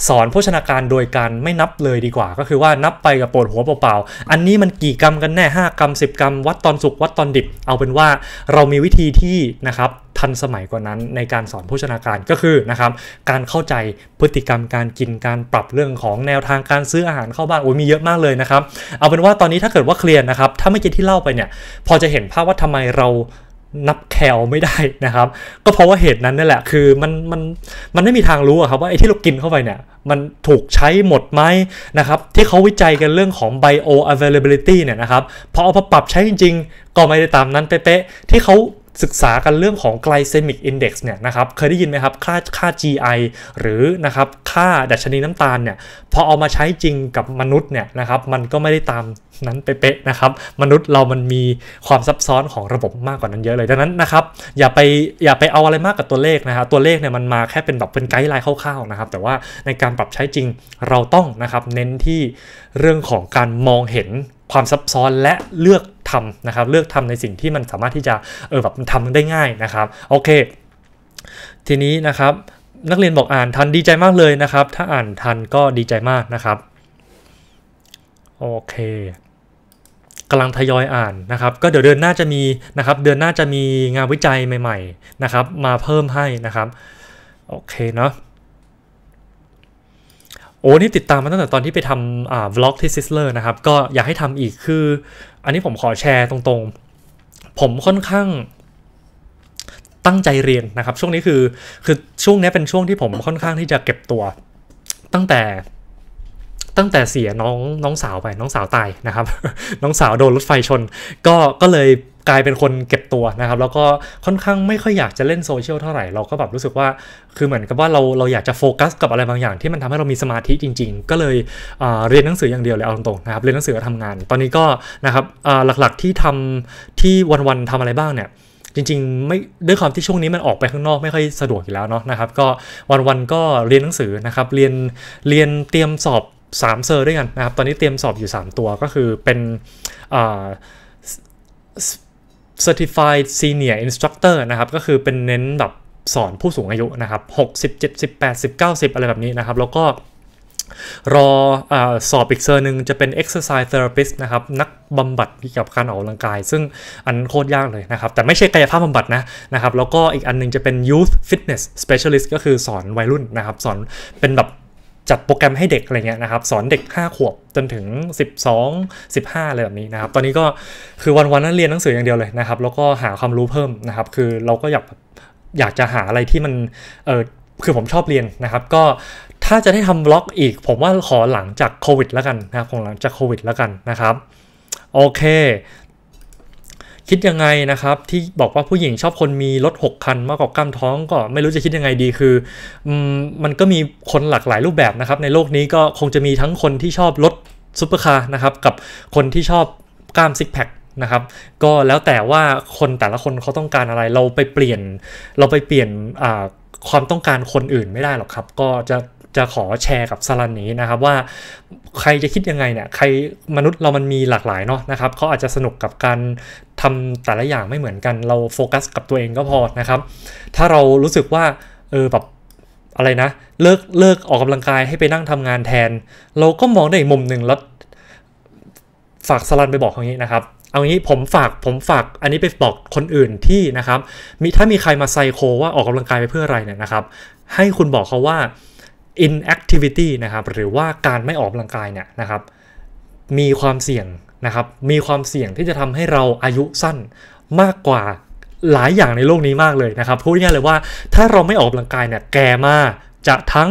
A: สอนโภชนาการโดยการไม่นับเลยดีกว่า ก็คือว่านับไปกับปวดหัวเปล่าๆอันนี้มันกี่กรัมกันแน่5 กรัม 10 กรัม วัดตอนสุก วัดตอนดิบ เอาเป็นว่าเรามีวิธีที่นะครับทันสมัยกว่านั้นในการสอนโภชนาการก็คือนะครับการเข้าใจพฤติกรรมการกินการปรับเรื่องของแนวทางการซื้ออาหารเข้าบ้านโอ้ยมีเยอะมากเลยนะครับเอาเป็นว่าตอนนี้ถ้าเกิดว่าเคลียร์นะครับถ้าไม่กินที่เล่าไปเนี่ยพอจะเห็นภาพว่าทำไมเรานับแคลไม่ได้นะครับก็เพราะว่าเหตุนั้นนี่แหละคือมันมันมันไม่มีทางรู้อะครับว่าไอ้ที่เรากินเข้าไปเนี่ยมันถูกใช้หมดไหมนะครับที่เขาวิจัยกันเรื่องของ bioavailability เนี่ยนะครับพอเอาไปปรับใช้จริงๆ ก็ไม่ได้ตามนั้นเป๊ะๆที่เขาศึกษากันเรื่องของ glycemic index เนี่ยนะครับเคยได้ยินไหมครับ ค่าค่า GI หรือนะครับค่า ดัชนีน้ำตาลเนี่ยพอเอามาใช้จริงกับมนุษย์เนี่ยนะครับมันก็ไม่ได้ตามนั้นเป๊ะๆนะครับ มนุษย์เรามันมีความซับซ้อนของระบบมากกว่านั้นเยอะเลยดังนั้นนะครับอย่าไปอย่าไปเอาอะไรมากกับตัวเลขนะครับตัวเลขเนี่ยมันมาแค่เป็นแบบเป็นไกด์ไลน์คร่าวๆนะครับแต่ว่าในการปรับใช้จริงเราต้องนะครับเน้นที่เรื่องของการมองเห็นความซับซ้อนและเลือกทำนะครับ เลือกทำในสิ่งที่มันสามารถที่จะเออแบบทำได้ง่ายนะครับโอเค ทีนี้นะครับ นักเรียนบอกอ่านทันดีใจมากเลยนะครับ ถ้าอ่านทันก็ดีใจมากนะครับโอเคกำลังทยอยอ่านนะครับ ก็เดี๋ยวเดือนหน้าจะมีนะครับ เดือนหน้าจะมีงานวิจัยใหม่ๆ นะครับ มาเพิ่มให้นะครับ โอเคเนาะโอ้นี่ติดตามมาตั้งแต่ตอนที่ไปทำอ่าบล็อกที่ซิสเลอร์นะครับ ก็อยากให้ทำอีกคือ อันนี้ผมขอแชร์ตรงๆ ผมค่อนข้างตั้งใจเรียนนะครับ ช่วงนี้คือคือช่วงนี้เป็นช่วงที่ผมค่อนข้างที่จะเก็บตัว ตั้งแต่ตั้งแต่เสียน้องน้องสาวไปน้องสาวตายนะครับ น้องสาวโดนรถไฟชน ก็ก็เลยกลายเป็นคนเก็บตัวนะครับแล้วก็ค่อนข้างไม่ค่อยอยากจะเล่นโซเชียลเท่าไหร่เราก็แบบรู้สึกว่าคือเหมือนกับว่าเราเราอยากจะโฟกัสกับอะไรบางอย่างที่มันทำให้เรามีสมาธิจริงๆก็เลยเรียนหนังสืออย่างเดียวเลยเอาตรงๆนะครับเรียนหนังสือทำงาน ตอนนี้ก็นะครับหลักๆที่ทำที่วันๆทำอะไรบ้างเนี่ยจริงๆ ไม่ด้วยความที่ช่วงนี้มันออกไปข้างนอก ไม่ค่อยสะดวกอยู่แล้วเนาะนะครับก็วันๆก็เรียนหนังสือนะครับเรียนเรียนเตรียมสอบ3เซอร์ด้วยกันนะครับตอนนี้เตรียมสอบอยู่3ตัวก็คือเป็นอ่า Certified Senior Instructor นะครับก็คือเป็นเน้นแบบสอนผู้สูงอายุนะครับ60 70 80 90 อะไรแบบนี้นะครับแล้วก็รออสอบอีกเซอร์หนึ่งจะเป็น exercise therapist นะครับนักบำบัดเกี่ยวกับการออกกำลังกาย ซึ่งอันโคตรยากเลยนะครับ แต่ไม่ใช่กายภาพบำบัดนะนะครับแล้วก็อีกอันนึงจะเป็น youth fitness specialist ก็คือสอนวัยรุ่นนะครับสอนเป็นแบบจัดโปรแกรมให้เด็กอะไรเงี้ยนะครับสอนเด็ก 5 ขวบ จนถึง 12 15อะไรแบบนี้นะครับ ตอนนี้ก็คือวันๆนั้นเรียนหนังสืออย่างเดียวเลยนะครับ แล้วก็หาความรู้เพิ่มนะครับ คือเราก็อยากอยากจะหาอะไรที่มันเออคือผมชอบเรียนนะครับ ก็ถ้าจะได้ทำบล็อกอีกผมว่าขอหลังจากโควิดแล้วกันนะครับของหลังจากโควิดแล้วกันนะครับ โอเคคิดยังไงนะครับที่บอกว่าผู้หญิงชอบคนมีรถหกคัน มากกว่ากล้ามท้องก็ไม่รู้จะคิดยังไงดีคืออมันก็มีคนหลากหลายรูปแบบนะครับ ในโลกนี้ก็คงจะมีทั้งคนที่ชอบรถซุปเปอร์คาร์นะครับกับคนที่ชอบกล้ามซิกแพคนะครับก็แล้วแต่ว่าคนแต่ละคนเขาต้องการอะไรเราไปเปลี่ยน เราไปเปลี่ยนความต้องการคนอื่นไม่ได้หรอกครับ ก็จะจะขอแชร์กับสลันนี้นะครับว่า ใครจะคิดยังไงเนี่ย ใครมนุษย์เรามันมีหลากหลายเนาะนะครับเขาอาจจะสนุกกับการทำแต่ละอย่างไม่เหมือนกันเราโฟกัส กับตัวเองก็พอนะครับ ถ้าเรารู้สึกว่า เออแบบอะไรนะ เลิกเลิกออกกำลังกายให้ไปนั่งทำงานแทน เราก็มองได้อีกมุมหนึ่งแล้วฝากสลันไปบอกอย่างนี้นะครับ เอางี้ผมฝากผมฝากอันนี้ไปบอกคนอื่นที่นะครับมีถ้ามีใครมาไซโคว่าออกกำลังกายไปเพื่ออะไรเนี่ยนะครับ ให้คุณบอกเขาว่า inactivity นะครับหรือว่าการไม่ออกกำลังกายเนี่ยนะครับมีความเสี่ยงนะครับมีความเสี่ยงที่จะทำให้เราอายุสั้นมากกว่าหลายอย่างในโลกนี้มากเลยนะครับพูดง่ายเลยว่าถ้าเราไม่ออกกำลังกายเนี่ยแก่มาจะทั้ง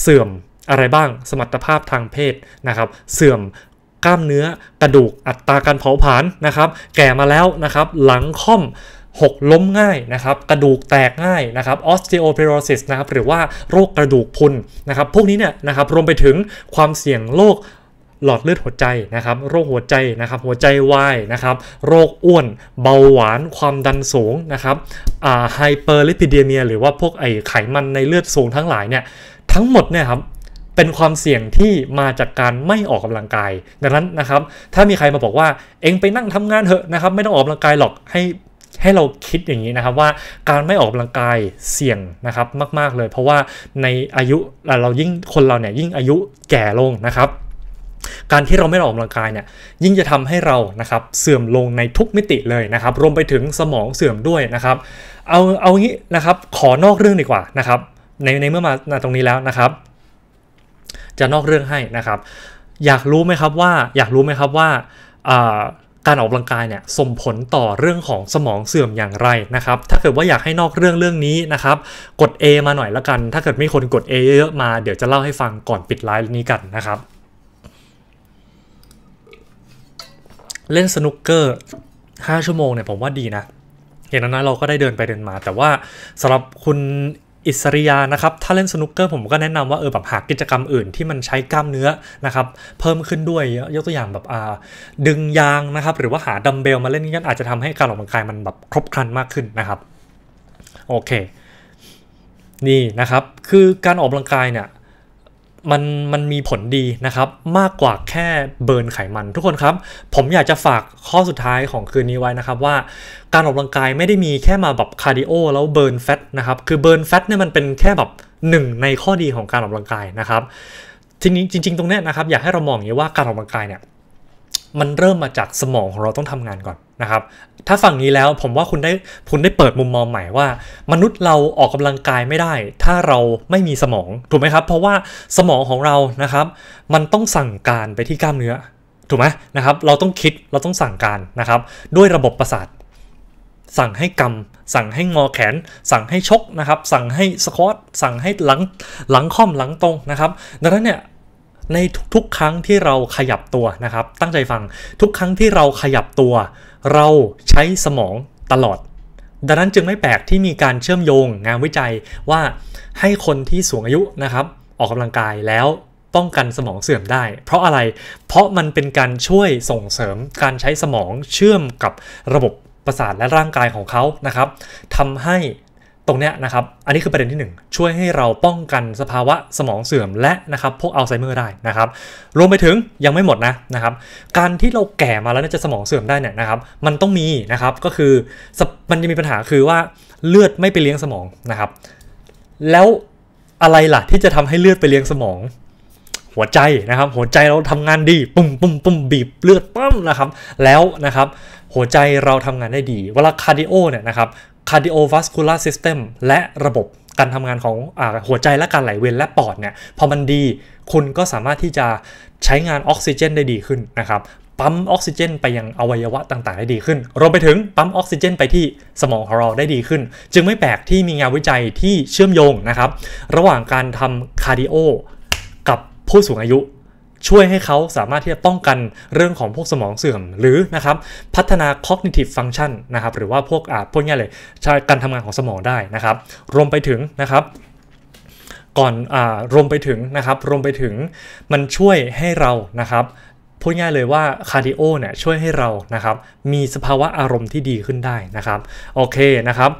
A: เสื่อมอะไรบ้างสมรรถภาพทางเพศนะครับ เสื่อมกล้ามเนื้อกระดูกอัตราการเผาผลาญนะครับแก่มาแล้วนะครับหลังค่อมหกล้มง่ายนะครับกระดูกแตกง่ายนะครับ osteoporosis นะครับหรือว่าโรคกระดูกพุนนะครับ พวกนี้เนี่ยนะครับรวมไปถึงความเสี่ยงโรค หลอดเลือดหัวใจนะครับ โรคหัวใจนะครับหัวใจวายนะครับ โรคอ้วนเบาหวานความดันสูงนะครับไฮเปอร์ลิปิเดเมียหรือว่าพวกไอไขมันในเลือดสูงทั้งหลายเนี่ยทั้งหมดเนี่ยครับเป็นความเสี่ยงที่มาจากการไม่ออกกำลังกาย ดังนั้นนะครับถ้ามีใครมาบอกว่าเองไปนั่งทำงานเถอะนะครับไม่ต้องออกกำลังกายหรอกให้ให้เราคิดอย่างนี้นะครับว่าการไม่ออกกำลังกายเสี่ยงนะครับมาก ๆ เลย เพราะว่าในอายุเรายิ่งคนเราเนี่ย ยิ่งอายุแก่ลงนะครับ การที่เราไม่ออกกำลังกายเนี่ย ยิ่งจะทำให้เรานะครับ เสื่อมลงในทุกมิติเลยนะครับ รวมไปถึงสมองเสื่อมด้วยนะครับ เอาเอางี้นะครับขอนอกเรื่องดีกว่านะครับในในเมื่อมาตรงนี้แล้วนะครับ จะนอกเรื่องให้นะครับ อยากรู้ไหมครับว่าอยากรู้ไหมครับว่าการออกกำลังกายเนี่ยส่งผลต่อเรื่องของสมองเสื่อมอย่างไรนะครับ ถ้าเกิดว่าอยากให้นอกเรื่องเรื่องนี้นะครับ กด A มาหน่อยละกัน ถ้าเกิดไม่คนกด A เยอะมาเดี๋ยวจะเล่าให้ฟังก่อนปิดไลฟ์นี้กันนะครับ เล่นสนุกเกอร์ 5 ชั่วโมงเนี่ยผมว่าดีนะ เห็นแนั้นเราก็ได้เดินไปเดินมา แต่ว่าสำหรับคุณอิสริยานะครับ ถ้าเล่นสนุกเกอร์ผมก็แนะนำว่าเออแบบหากกิจกรรมอื่นที่มันใช้กล้ามเนื้อนะครับเพิ่มขึ้นด้วยยกตัวอย่างแบบอ่าดึงยางนะครับหรือว่าหาดัมเบลมาเล่นกัน อาจจะทำให้การออกกำลังกายมันแบบครบครันมากขึ้นนะครับโอเค นี่นะครับ คือการออกกำลังกายเนี่ยมันมันมีผลดีนะครับมากกว่าแค่เบิร์นไขมันทุกคนครับ ผมอยากจะฝากข้อสุดท้ายของคืนนี้ไว้นะครับว่าการออกกำลังกายไม่ได้มีแค่มาแบบคาร์ดิโอแล้วเบิร์นแฟตนะครับคือเบิร์นแฟตเนี่ยมันเป็นแค่แบบหนึ่งในข้อดีของการออกกำลังกายนะครับ ทีนี้จริงๆตรงนี้นะครับ อยากให้เรามองอย่างนี้ว่าการออกกำลังกายเนี่ยมันเริ่มมาจากสมองของเราต้องทำงานก่อนนะครับถ้าฝั่งนี้แล้วผมว่าคุณได้คุณได้เปิดมุมมองใหม่ว่ามนุษย์เราออกกำลังกายไม่ได้ ถ้าเราไม่มีสมอง ถูกไหมครับ เพราะว่าสมองของเรานะครับ มันต้องสั่งการไปที่กล้ามเนื้อถูกไหมนะครับ เราต้องคิดเราต้องสั่งการนะครับ ด้วยระบบประสาทสั่งให้กำสั่งให้งอแขน สั่งให้ชกนะครับ สั่งให้สควอตสั่งให้หลังหลังค่อมหลังตรงนะครับดังนั้นเนี่ยในทุกๆครั้งที่เราขยับตัวนะครับ ตั้งใจฟังทุกครั้งที่เราขยับตัวเราใช้สมองตลอด ดังนั้นจึงไม่แปลกที่มีการเชื่อมโยงงานวิจัยว่าให้คนที่สูงอายุนะครับ ออกกำลังกายแล้วป้องกันสมองเสื่อมได้ เพราะอะไรเพราะมันเป็นการช่วยส่งเสริมการใช้สมองเชื่อมกับระบบประสาทและร่างกายของเขานะครับทำใหตรงเนี้ยนะครับ อันนี้คือประเด็นที่ 1 ช่วยให้เราป้องกันสภาวะสมองเสื่อมและนะครับพวกอัลไซเมอร์ได้นะครับ รวมไปถึงยังไม่หมดนะนะครับ การที่เราแก่มาแล้วจะสมองเสื่อมได้เนี่ยนะครับ มันต้องมีนะครับก็คือมันจะมีปัญหาคือว่าเลือดไม่ไปเลี้ยงสมองนะครับ แล้วอะไรล่ะที่จะทำให้เลือดไปเลี้ยงสมอง หัวใจนะครับ หัวใจเราทำงานดีปุ่มปุ่มปุ่มบีบเลือดปั้มนะครับ แล้วนะครับหัวใจเราทำงานได้ดี เวลาคาร์ดิโอเนี่ยนะครับ cardiovascular system และระบบการทำงานของอหัวใจและการไหลเวียนและปอดเนี่ยพอมันดีคุณก็สามารถที่จะใช้งานออกซิเจน ได้ดีขึ้นนะครับปั๊มออกซิเจนไปยังอวัยวะต่างๆ ได้ดีขึ้นรวมไปถึงปั๊มออกซิเจนไปที่สมองของเราได้ดีขึ้น จึงไม่แปลกที่มีงานวิจัยที่เชื่อมโยงนะครับ ระหว่างการทำคาร์ดิโอกับผู้สูงอายุช่วยให้เขาสามารถที่จะป้องกันเรื่องของพวกสมองเสื่อม หรือนะครับพัฒนา cognitive function นะครับหรือว่าพวกอ่าพวกนี้เลยชการทำงานของสมองได้นะครับ รวมไปถึงนะครับ ก่อนอ่ารวมไปถึงนะครับ รวมไปถึงมันช่วยให้เรานะครับพูดง่ายเลยว่าคาร์ดิโอเนี่ยช่วยให้เรานะครับ มีสภาวะอารมณ์ที่ดีขึ้นได้นะครับโอเคนะครับ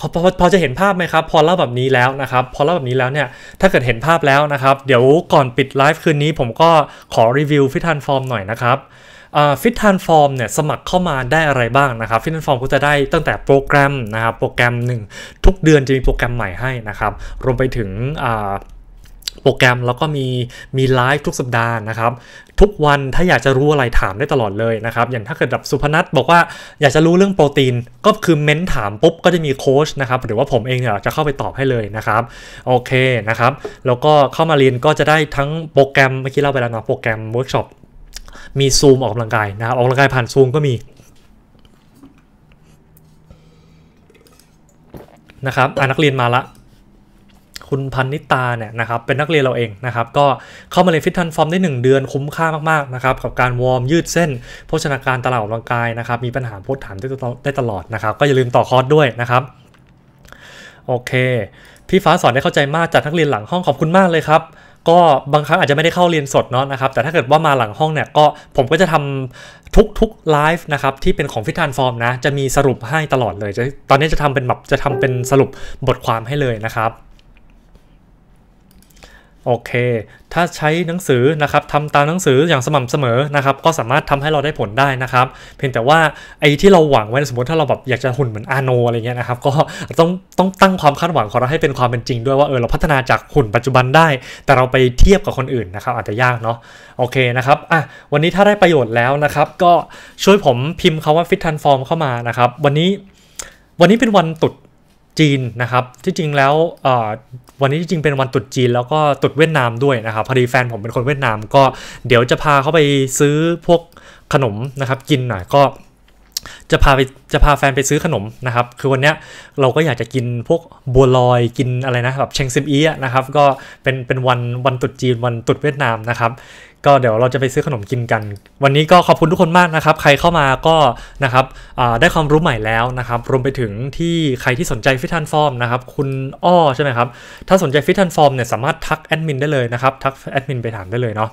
A: พอพอจะเห็นภาพไหมครับ พอเล่าแบบนี้แล้วนะครับพอเล่าแบบนี้แล้วเนี่ยถ้าเกิดเห็นภาพแล้วนะครับ เดี๋ยวก่อนปิดไลฟ์คืนนี้ ผมก็ขอรีวิวฟิทันฟอร์มหน่อยนะครับฟิตทันฟอร์มเนี่ยสมัครเข้ามาได้อะไรบ้างนะครับฟิตทันฟอร์มก็จะได้ตั้งแต่โปรแกรม นะครับ โปรแกรมหนึ่งทุกเดือนจะมีโปรแกรมใหม่ให้นะครับ รวมไปถึงโปรแกรมแล้วก็มีมีไลฟ์ทุกสัปดาห์นะครับ ทุกวันถ้าอยากจะรู้อะไรถามได้ตลอดเลยนะครับอย่างถ้าเกิดแบบสุพนัทบอกว่าอยากจะรู้เรื่องโปรตีน ก็คือเม้นถามปุ๊บก็จะมีโค้ชนะครับหรือว่าผมเองเนี่ยจะเข้าไปตอบให้เลยนะครับ โอเคนะครับ แล้วก็เข้ามาเรียนก็จะได้ทั้งโปรแกรม เมื่อกี้เล่าไปแล้วเนาะโปรแกรมเวิร์กช็อปมีซูมออกกำลังกายนะครับออกกำลังกายผ่านซูมก็มีนะครับอนักเรียนมาละคุณพันนิตาเนี่ยนะครับ เป็นนักเรียนเราเองนะครับ ก็เข้ามาเรียนฟิตทันฟอร์มได้ 1 เดือนคุ้มค่ามากๆนะครับกับการวอร์มยืดเส้น โภชนาการตลาดออกกำลังกายนะครับมีปัญหาโพดถามได้ตลอดนะครับ ก็อย่าลืมต่อคอร์สด้วยนะครับ โอเค พี่ฟ้าสอนได้เข้าใจมากจากนักเรียนหลังห้องขอบคุณมากเลยครับ ก็บางครั้งอาจจะไม่ได้เข้าเรียนสดเนาะนะครับ แต่ถ้าเกิดว่ามาหลังห้องเนี่ยก็ผมก็จะทำทุกไลฟ์นะครับที่เป็นของฟิทันฟอร์มนะ จะมีสรุปให้ตลอดเลยตอนนี้จะทำเป็นแบบจะทำเป็นสรุปบทความให้เลยนะครับโอเค ถ้าใช้หนังสือนะครับ ทำตามหนังสืออย่างสม่ำเสมอนะครับ ก็สามารถทำให้เราได้ผลได้นะครับ เพียงแต่ว่าไอ้ที่เราหวังไว้ สมมติถ้าเราแบบอยากจะหุ่นเหมือนอาโนอะไรเงี้ยนะครับ ก็ต้องต้องตั้งความคาดหวังของเราให้เป็นความเป็นจริงด้วยว่าเออเราพัฒนาจากหุ่นปัจจุบันได้ แต่เราไปเทียบกับคนอื่นนะครับอาจจะยากเนาะ โอเคนะครับอ่ะวันนี้ถ้าได้ประโยชน์แล้วนะครับ ก็ช่วยผมพิมพ์คาว่าฟิตทันฟอร์มเข้ามานะครับ วันนี้วันนี้เป็นวันตุดจีนนะครับ ที่จริงแล้ววันนี้จริงเป็นวันตุดจีนแล้วก็ตุดเวียดนามด้วยนะครับ พอดีแฟนผมเป็นคนเวียดนามก็เดี๋ยวจะพาเขาไปซื้อพวกขนมนะครับกินหน่อยก็จะพาไปจะพาแฟนไปซื้อขนมนะครับ คือวันเนี้ยเราก็อยากจะกินพวกบัวลอยกินอะไรนะแบบเชงซิมอี้นะครับก็เป็นเป็นวันวันตุดจีนวันตุดเวียดนามนะครับ ก็เดี๋ยวเราจะไปซื้อขนมกินกัน วันนี้ก็ขอบคุณทุกคนมากนะครับ ใครเข้ามาก็นะครับได้ความรู้ใหม่แล้วนะครับ รวมไปถึงที่ใครที่สนใจฟิตทันฟอร์มนะครับ คุณอ้อใช่ไหมครับถ้าสนใจฟิตทันฟอร์มเนี่ยสามารถทักแอดมินได้เลยนะครับ ทักแอดมินไปถามได้เลยเนาะ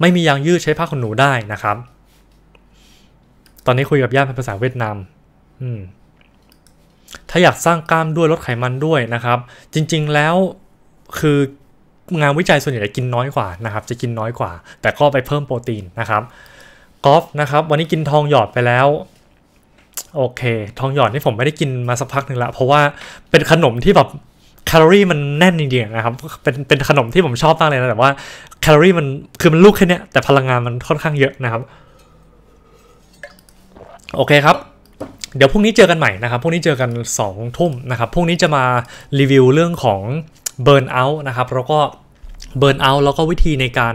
A: ไม่มียางยืดใช้ผ้าขนหนูได้นะครับตอนนี้คุยกับญาติเป็นภาษาเวียดนามมถ้าอยากสร้างกล้ามด้วย ลดไขมันด้วยนะครับ จริงๆแล้วคืองานวิจัยส่วนใหญ่จะกินน้อยกว่านะครับ จะกินน้อยกว่า แต่ก็ไปเพิ่มโปรตีนนะครับ กอล์ฟนะครับ วันนี้กินทองหยอดไปแล้ว โอเค ทองหยอดนี่ผมไม่ได้กินมาสักพักหนึ่งละเพราะว่าเป็นขนมที่แบบแคลอรี่มันแน่นจริงๆนะครับ เป็นเป็นขนมที่ผมชอบมากเลยนะแต่ว่าแคลอรี่มันคือมันลูกแค่นี้แต่พลังงานมันค่อนข้างเยอะนะครับโอเคครับเดี๋ยวพรุ่งนี้เจอกันใหม่นะครับพรุ่งนี้เจอกัน 2 ทุ่มนะครับ พรุ่งนี้จะมารีวิวเรื่องของเบิร์นเอาท์นะครับแล้วก็เบิร์นเอาแล้วก็วิธีในการ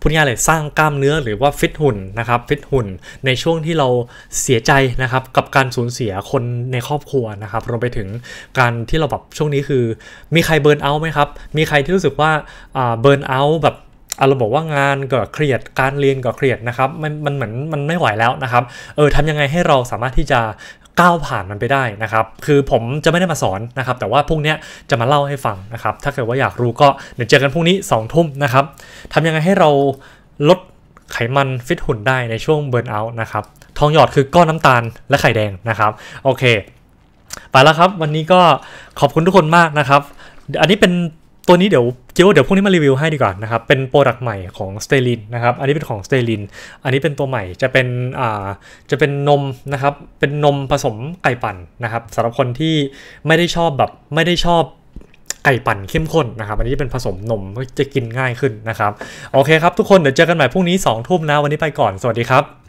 A: พูดง่ายเลยสร้างกล้ามเนื้อหรือว่าฟิตหุ่นนะครับฟิตหุ่นในช่วงที่เราเสียใจนะครับ กับการสูญเสียคนในครอบครัวนะครับรวมไปถึงการที่เราแบบช่วงนี้คือมีใครเบิร์นเอาไหมครับมีใครที่รู้สึกว่าเบิร์นเอาแบบอาราบอกว่างานก็เครียดการเรียนก็เครียดนะครับมันมันเหมือนมันไม่ไหวแล้วนะครับเออทำยังไงให้เราสามารถที่จะก้าวผ่านมันไปได้นะครับ คือผมจะไม่ได้มาสอนนะครับ แต่ว่าพรุ่งนี้จะมาเล่าให้ฟังนะครับ ถ้าเกิดว่าอยากรู้ก็เดี๋ยวเจอกันพรุ่งนี้2องทุ่มนะครับทำยังไงให้เราลดไขมันฟิตหุ่นได้ในช่วงเบิร์นเอาท์นะครับทองหยอดคือก้อนน้ำตาลและไข่แดงนะครับ โอเค ไปแล้วครับวันนี้ก็ขอบคุณทุกคนมากนะครับ อันนี้เป็นตัวนี้ เดี๋ยวคิดว่าเดี๋ยวพวกนี้มารีวิวให้ดีกว่านะครับ เป็นโปรดักต์ใหม่ของสเตลินนะครับ อันนี้เป็นของสเตลินอันนี้เป็นตัวใหม่ จะเป็นอ่าจะเป็นนมนะครับ เป็นนมผสมไก่ปั่นนะครับสำหรับคนที่ไม่ได้ชอบแบบไม่ได้ชอบไก่ปั่นเข้มข้นนะครับ อันนี้เป็นผสมนมก็จะกินง่ายขึ้นนะครับ โอเคครับทุกคน เดี๋ยวเจอกันใหม่พรุ่งนี้2องทุ่มนะ วันนี้ไปก่อน สวัสดีครับ